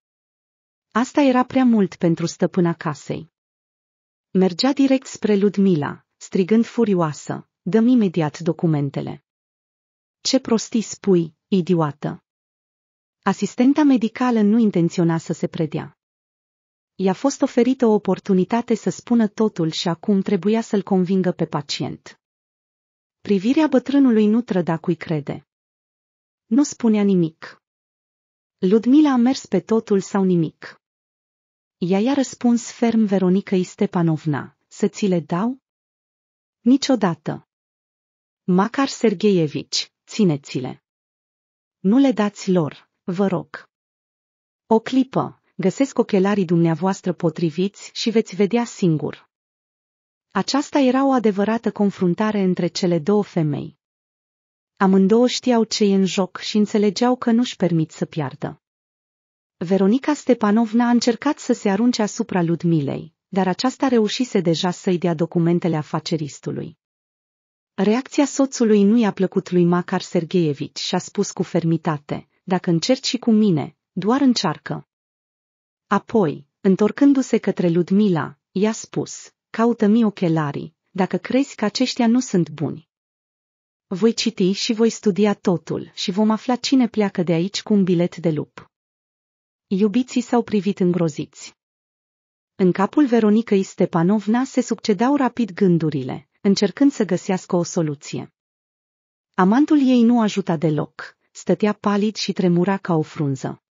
Asta era prea mult pentru stăpâna casei. Mergea direct spre Ludmila, strigând furioasă, dăm imediat documentele. Ce prostii spui, idiotă! Asistenta medicală nu intenționa să se predea. I-a fost oferită o oportunitate să spună totul și acum trebuia să-l convingă pe pacient. Privirea bătrânului nu trăda cui crede. Nu spunea nimic. Ludmila a mers pe totul sau nimic. Ea i-a răspuns ferm Veronica Stepanovna, să ți le dau? Niciodată. Macar Sergeievici, țineți-le. Nu le dați lor, vă rog. O clipă, găsesc ochelarii dumneavoastră potriviți și veți vedea singur. Aceasta era o adevărată confruntare între cele două femei. Amândouă știau ce e în joc și înțelegeau că nu-și permit să piardă. Veronica Stepanovna a încercat să se arunce asupra Ludmilei, dar aceasta reușise deja să-i dea documentele afaceristului. Reacția soțului nu i-a plăcut lui Macar Sergeievici și a spus cu fermitate, dacă încerci și cu mine, doar încearcă. Apoi, întorcându-se către Ludmila, i-a spus, caută-mi ochelarii, dacă crezi că aceștia nu sunt buni. Voi citi și voi studia totul și vom afla cine pleacă de aici cu un bilet de lup. Iubiții s-au privit îngroziți. În capul Veronicăi Stepanovna se succedau rapid gândurile, încercând să găsească o soluție. Amantul ei nu ajuta deloc, stătea palid și tremura ca o frunză.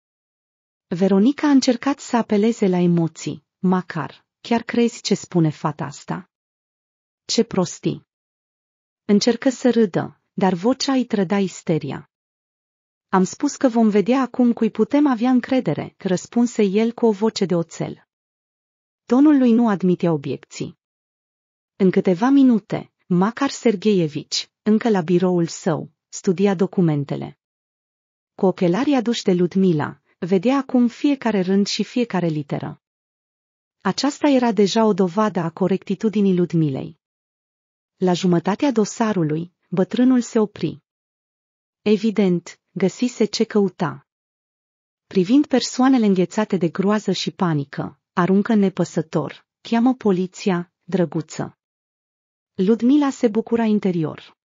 Veronica a încercat să apeleze la emoții, macar, chiar crezi ce spune fata asta? Ce prostii! Încercă să râdă, dar vocea îi trăda isteria. Am spus că vom vedea acum cui putem avea încredere, răspunse el cu o voce de oțel. Tonul lui nu admitea obiecții. În câteva minute, Macar Sergeievici, încă la biroul său, studia documentele. Cu ochelarii aduși de Ludmila, vedea acum fiecare rând și fiecare literă. Aceasta era deja o dovadă a corectitudinii Ludmilei. La jumătatea dosarului, bătrânul se opri. Evident, Găsise ce căuta. Privind persoanele înghețate de groază și panică, aruncă nepăsător, cheamă poliția, drăguță. Ludmila se bucura interior.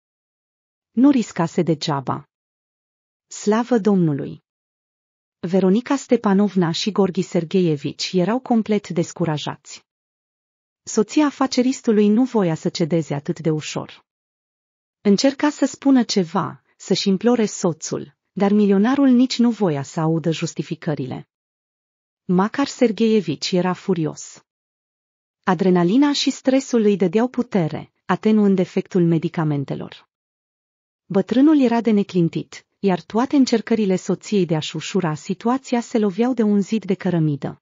Nu riscase degeaba. Slavă Domnului! Veronica Stepanovna și Gorghi Sergeievici erau complet descurajați. Soția afaceristului nu voia să cedeze atât de ușor. Încerca să spună ceva, să-și implore soțul, dar milionarul nici nu voia să audă justificările. Macar Sergeievici era furios. Adrenalina și stresul îi dădeau putere, atenuând efectul medicamentelor. Bătrânul era de neclintit, iar toate încercările soției de a-și ușura situația se loveau de un zid de cărămidă.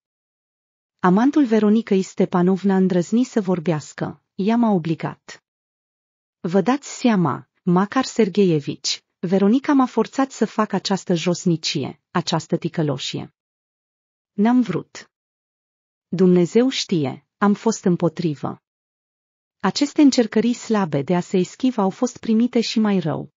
Amantul Veronica Stepanovna îndrăzni să vorbească, ea m-a obligat. Vă dați seama, Macar Sergeievici, Veronica m-a forțat să fac această josnicie, această ticăloșie. N-am vrut. Dumnezeu știe, am fost împotrivă. Aceste încercări slabe de a se eschiva au fost primite și mai rău.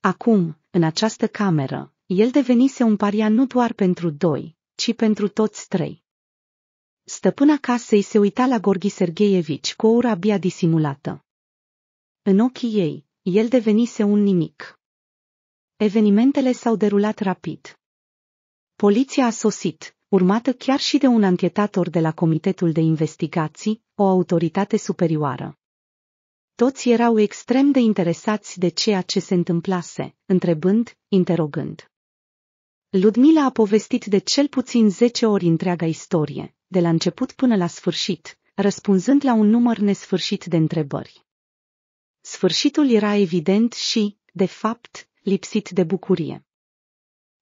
Acum, în această cameră, el devenise un paria nu doar pentru doi, ci pentru toți trei. Stăpâna casei se uita la Gorghi Sergeievici cu o urabia disimulată. În ochii ei, el devenise un nimic. Evenimentele s-au derulat rapid. Poliția a sosit, urmată chiar și de un anchetator de la Comitetul de Investigații, o autoritate superioară. Toți erau extrem de interesați de ceea ce se întâmplase, întrebând, interogând. Ludmila a povestit de cel puțin 10 ori întreaga istorie, de la început până la sfârșit, răspunzând la un număr nesfârșit de întrebări. Sfârșitul era evident și, de fapt, lipsit de bucurie.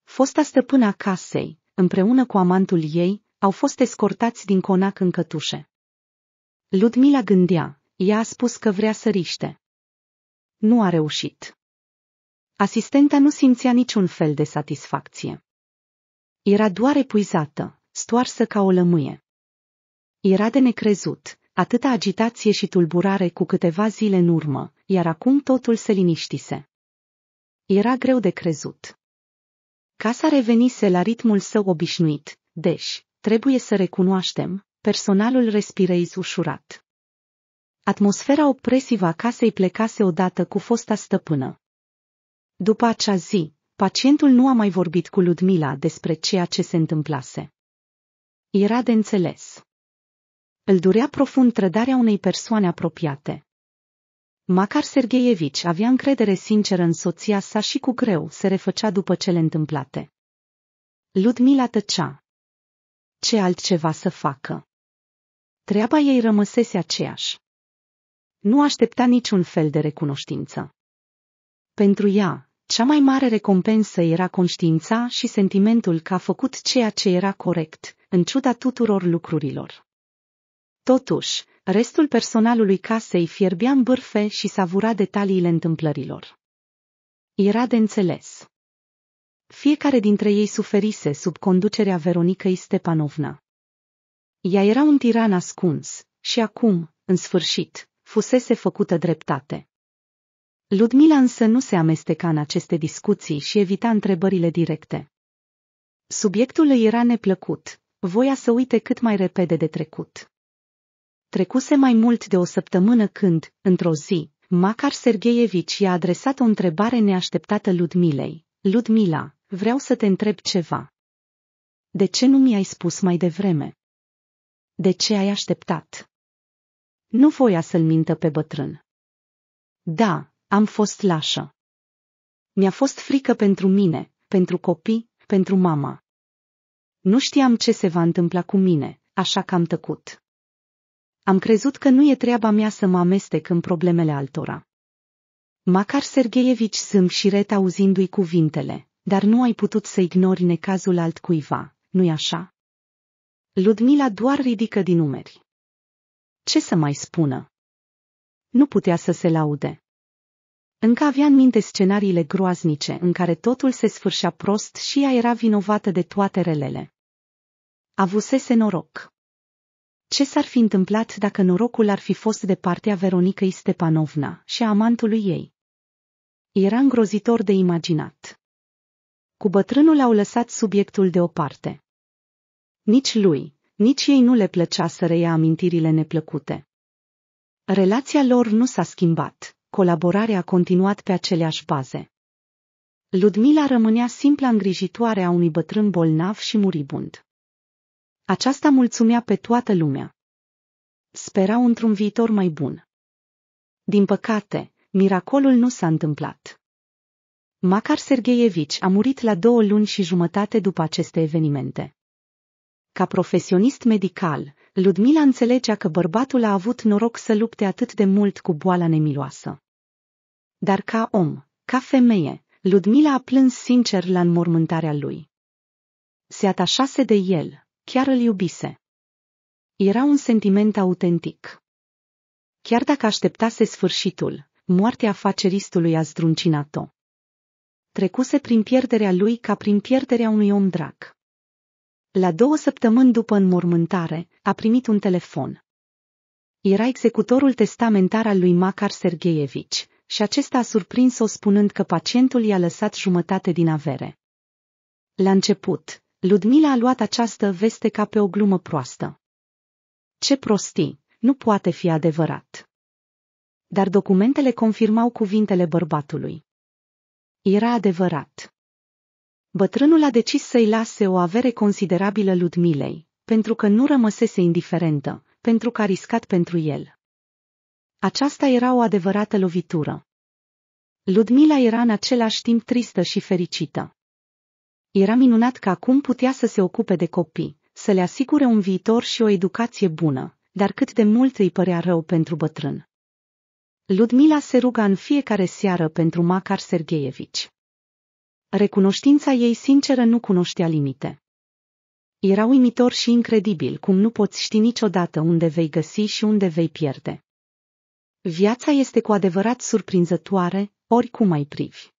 Fosta stăpâna casei, împreună cu amantul ei, au fost escortați din conac în cătușe. Ludmila gândea, ea a spus că vrea să riște. Nu a reușit. Asistenta nu simțea niciun fel de satisfacție. Era doar epuizată, stoarsă ca o lămâie. Era de necrezut, atâta agitație și tulburare cu câteva zile în urmă, iar acum totul se liniștise. Era greu de crezut. Casa revenise la ritmul său obișnuit, deci, trebuie să recunoaștem, personalul respirei ușurat. Atmosfera opresivă a casei plecase odată cu fosta stăpână. După acea zi, pacientul nu a mai vorbit cu Ludmila despre ceea ce se întâmplase. Era de înțeles. Îl durea profund trădarea unei persoane apropiate. Macar Sergeievici avea încredere sinceră în soția sa și cu greu se refăcea după cele întâmplate. Ludmila tăcea. Ce altceva să facă? Treaba ei rămăsese aceeași. Nu aștepta niciun fel de recunoștință. Pentru ea, cea mai mare recompensă era conștiința și sentimentul că a făcut ceea ce era corect, în ciuda tuturor lucrurilor. Totuși, restul personalului casei fierbea în bârfe și savura detaliile întâmplărilor. Era de înțeles. Fiecare dintre ei suferise sub conducerea Veronicăi Stepanovna. Ea era un tiran ascuns și acum, în sfârșit, fusese făcută dreptate. Ludmila însă nu se amesteca în aceste discuții și evita întrebările directe. Subiectul îi era neplăcut, voia să uite cât mai repede de trecut. Trecuse mai mult de o săptămână când, într-o zi, Macar Sergeievici i-a adresat o întrebare neașteptată Ludmilei. Ludmila, vreau să te întreb ceva. De ce nu mi-ai spus mai devreme? De ce ai așteptat? Nu voia să-l mintă pe bătrân. Da, am fost lașă. Mi-a fost frică pentru mine, pentru copii, pentru mama. Nu știam ce se va întâmpla cu mine, așa că am tăcut. Am crezut că nu e treaba mea să mă amestec în problemele altora. Macar Sergeievici sâmb și ret auzindu-i cuvintele, dar nu ai putut să ignori necazul altcuiva, nu-i așa? Ludmila doar ridică din numeri. Ce să mai spună? Nu putea să se laude. Încă avea în minte scenariile groaznice în care totul se sfârșea prost și ea era vinovată de toate relele. Avusese noroc. Ce s-ar fi întâmplat dacă norocul ar fi fost de partea Veronicăi Stepanovna și a amantului ei? Era îngrozitor de imaginat. Cu bătrânul au lăsat subiectul deoparte. Nici lui, nici ei nu le plăcea să reia amintirile neplăcute. Relația lor nu s-a schimbat, colaborarea a continuat pe aceleași baze. Ludmila rămânea simpla îngrijitoare a unui bătrân bolnav și muribund. Aceasta mulțumea pe toată lumea. Sperau într-un viitor mai bun. Din păcate, miracolul nu s-a întâmplat. Macar Sergeievici a murit la două luni și jumătate după aceste evenimente. Ca profesionist medical, Ludmila înțelegea că bărbatul a avut noroc să lupte atât de mult cu boala nemiloasă. Dar ca om, ca femeie, Ludmila a plâns sincer la înmormântarea lui. Se atașase de el, Chiar îl iubise. Era un sentiment autentic. Chiar dacă așteptase sfârșitul, moartea afaceristului a zdruncinat-o. Trecuse prin pierderea lui ca prin pierderea unui om drag. La două săptămâni după înmormântare, a primit un telefon. Era executorul testamentar al lui Macar Sergeievici și acesta a surprins-o spunând că pacientul i-a lăsat jumătate din avere. La început, Ludmila a luat această veste ca pe o glumă proastă. Ce prostii, nu poate fi adevărat. Dar documentele confirmau cuvintele bărbatului. Era adevărat. Bătrânul a decis să-i lase o avere considerabilă Ludmilei, pentru că nu rămăsese indiferentă, pentru că a riscat pentru el. Aceasta era o adevărată lovitură. Ludmila era în același timp tristă și fericită. Era minunat că acum putea să se ocupe de copii, să le asigure un viitor și o educație bună, dar cât de mult îi părea rău pentru bătrân. Ludmila se ruga în fiecare seară pentru Macar Sergeievici. Recunoștința ei sinceră nu cunoștea limite. Era uimitor și incredibil cum nu poți ști niciodată unde vei găsi și unde vei pierde. Viața este cu adevărat surprinzătoare, oricum ai privi.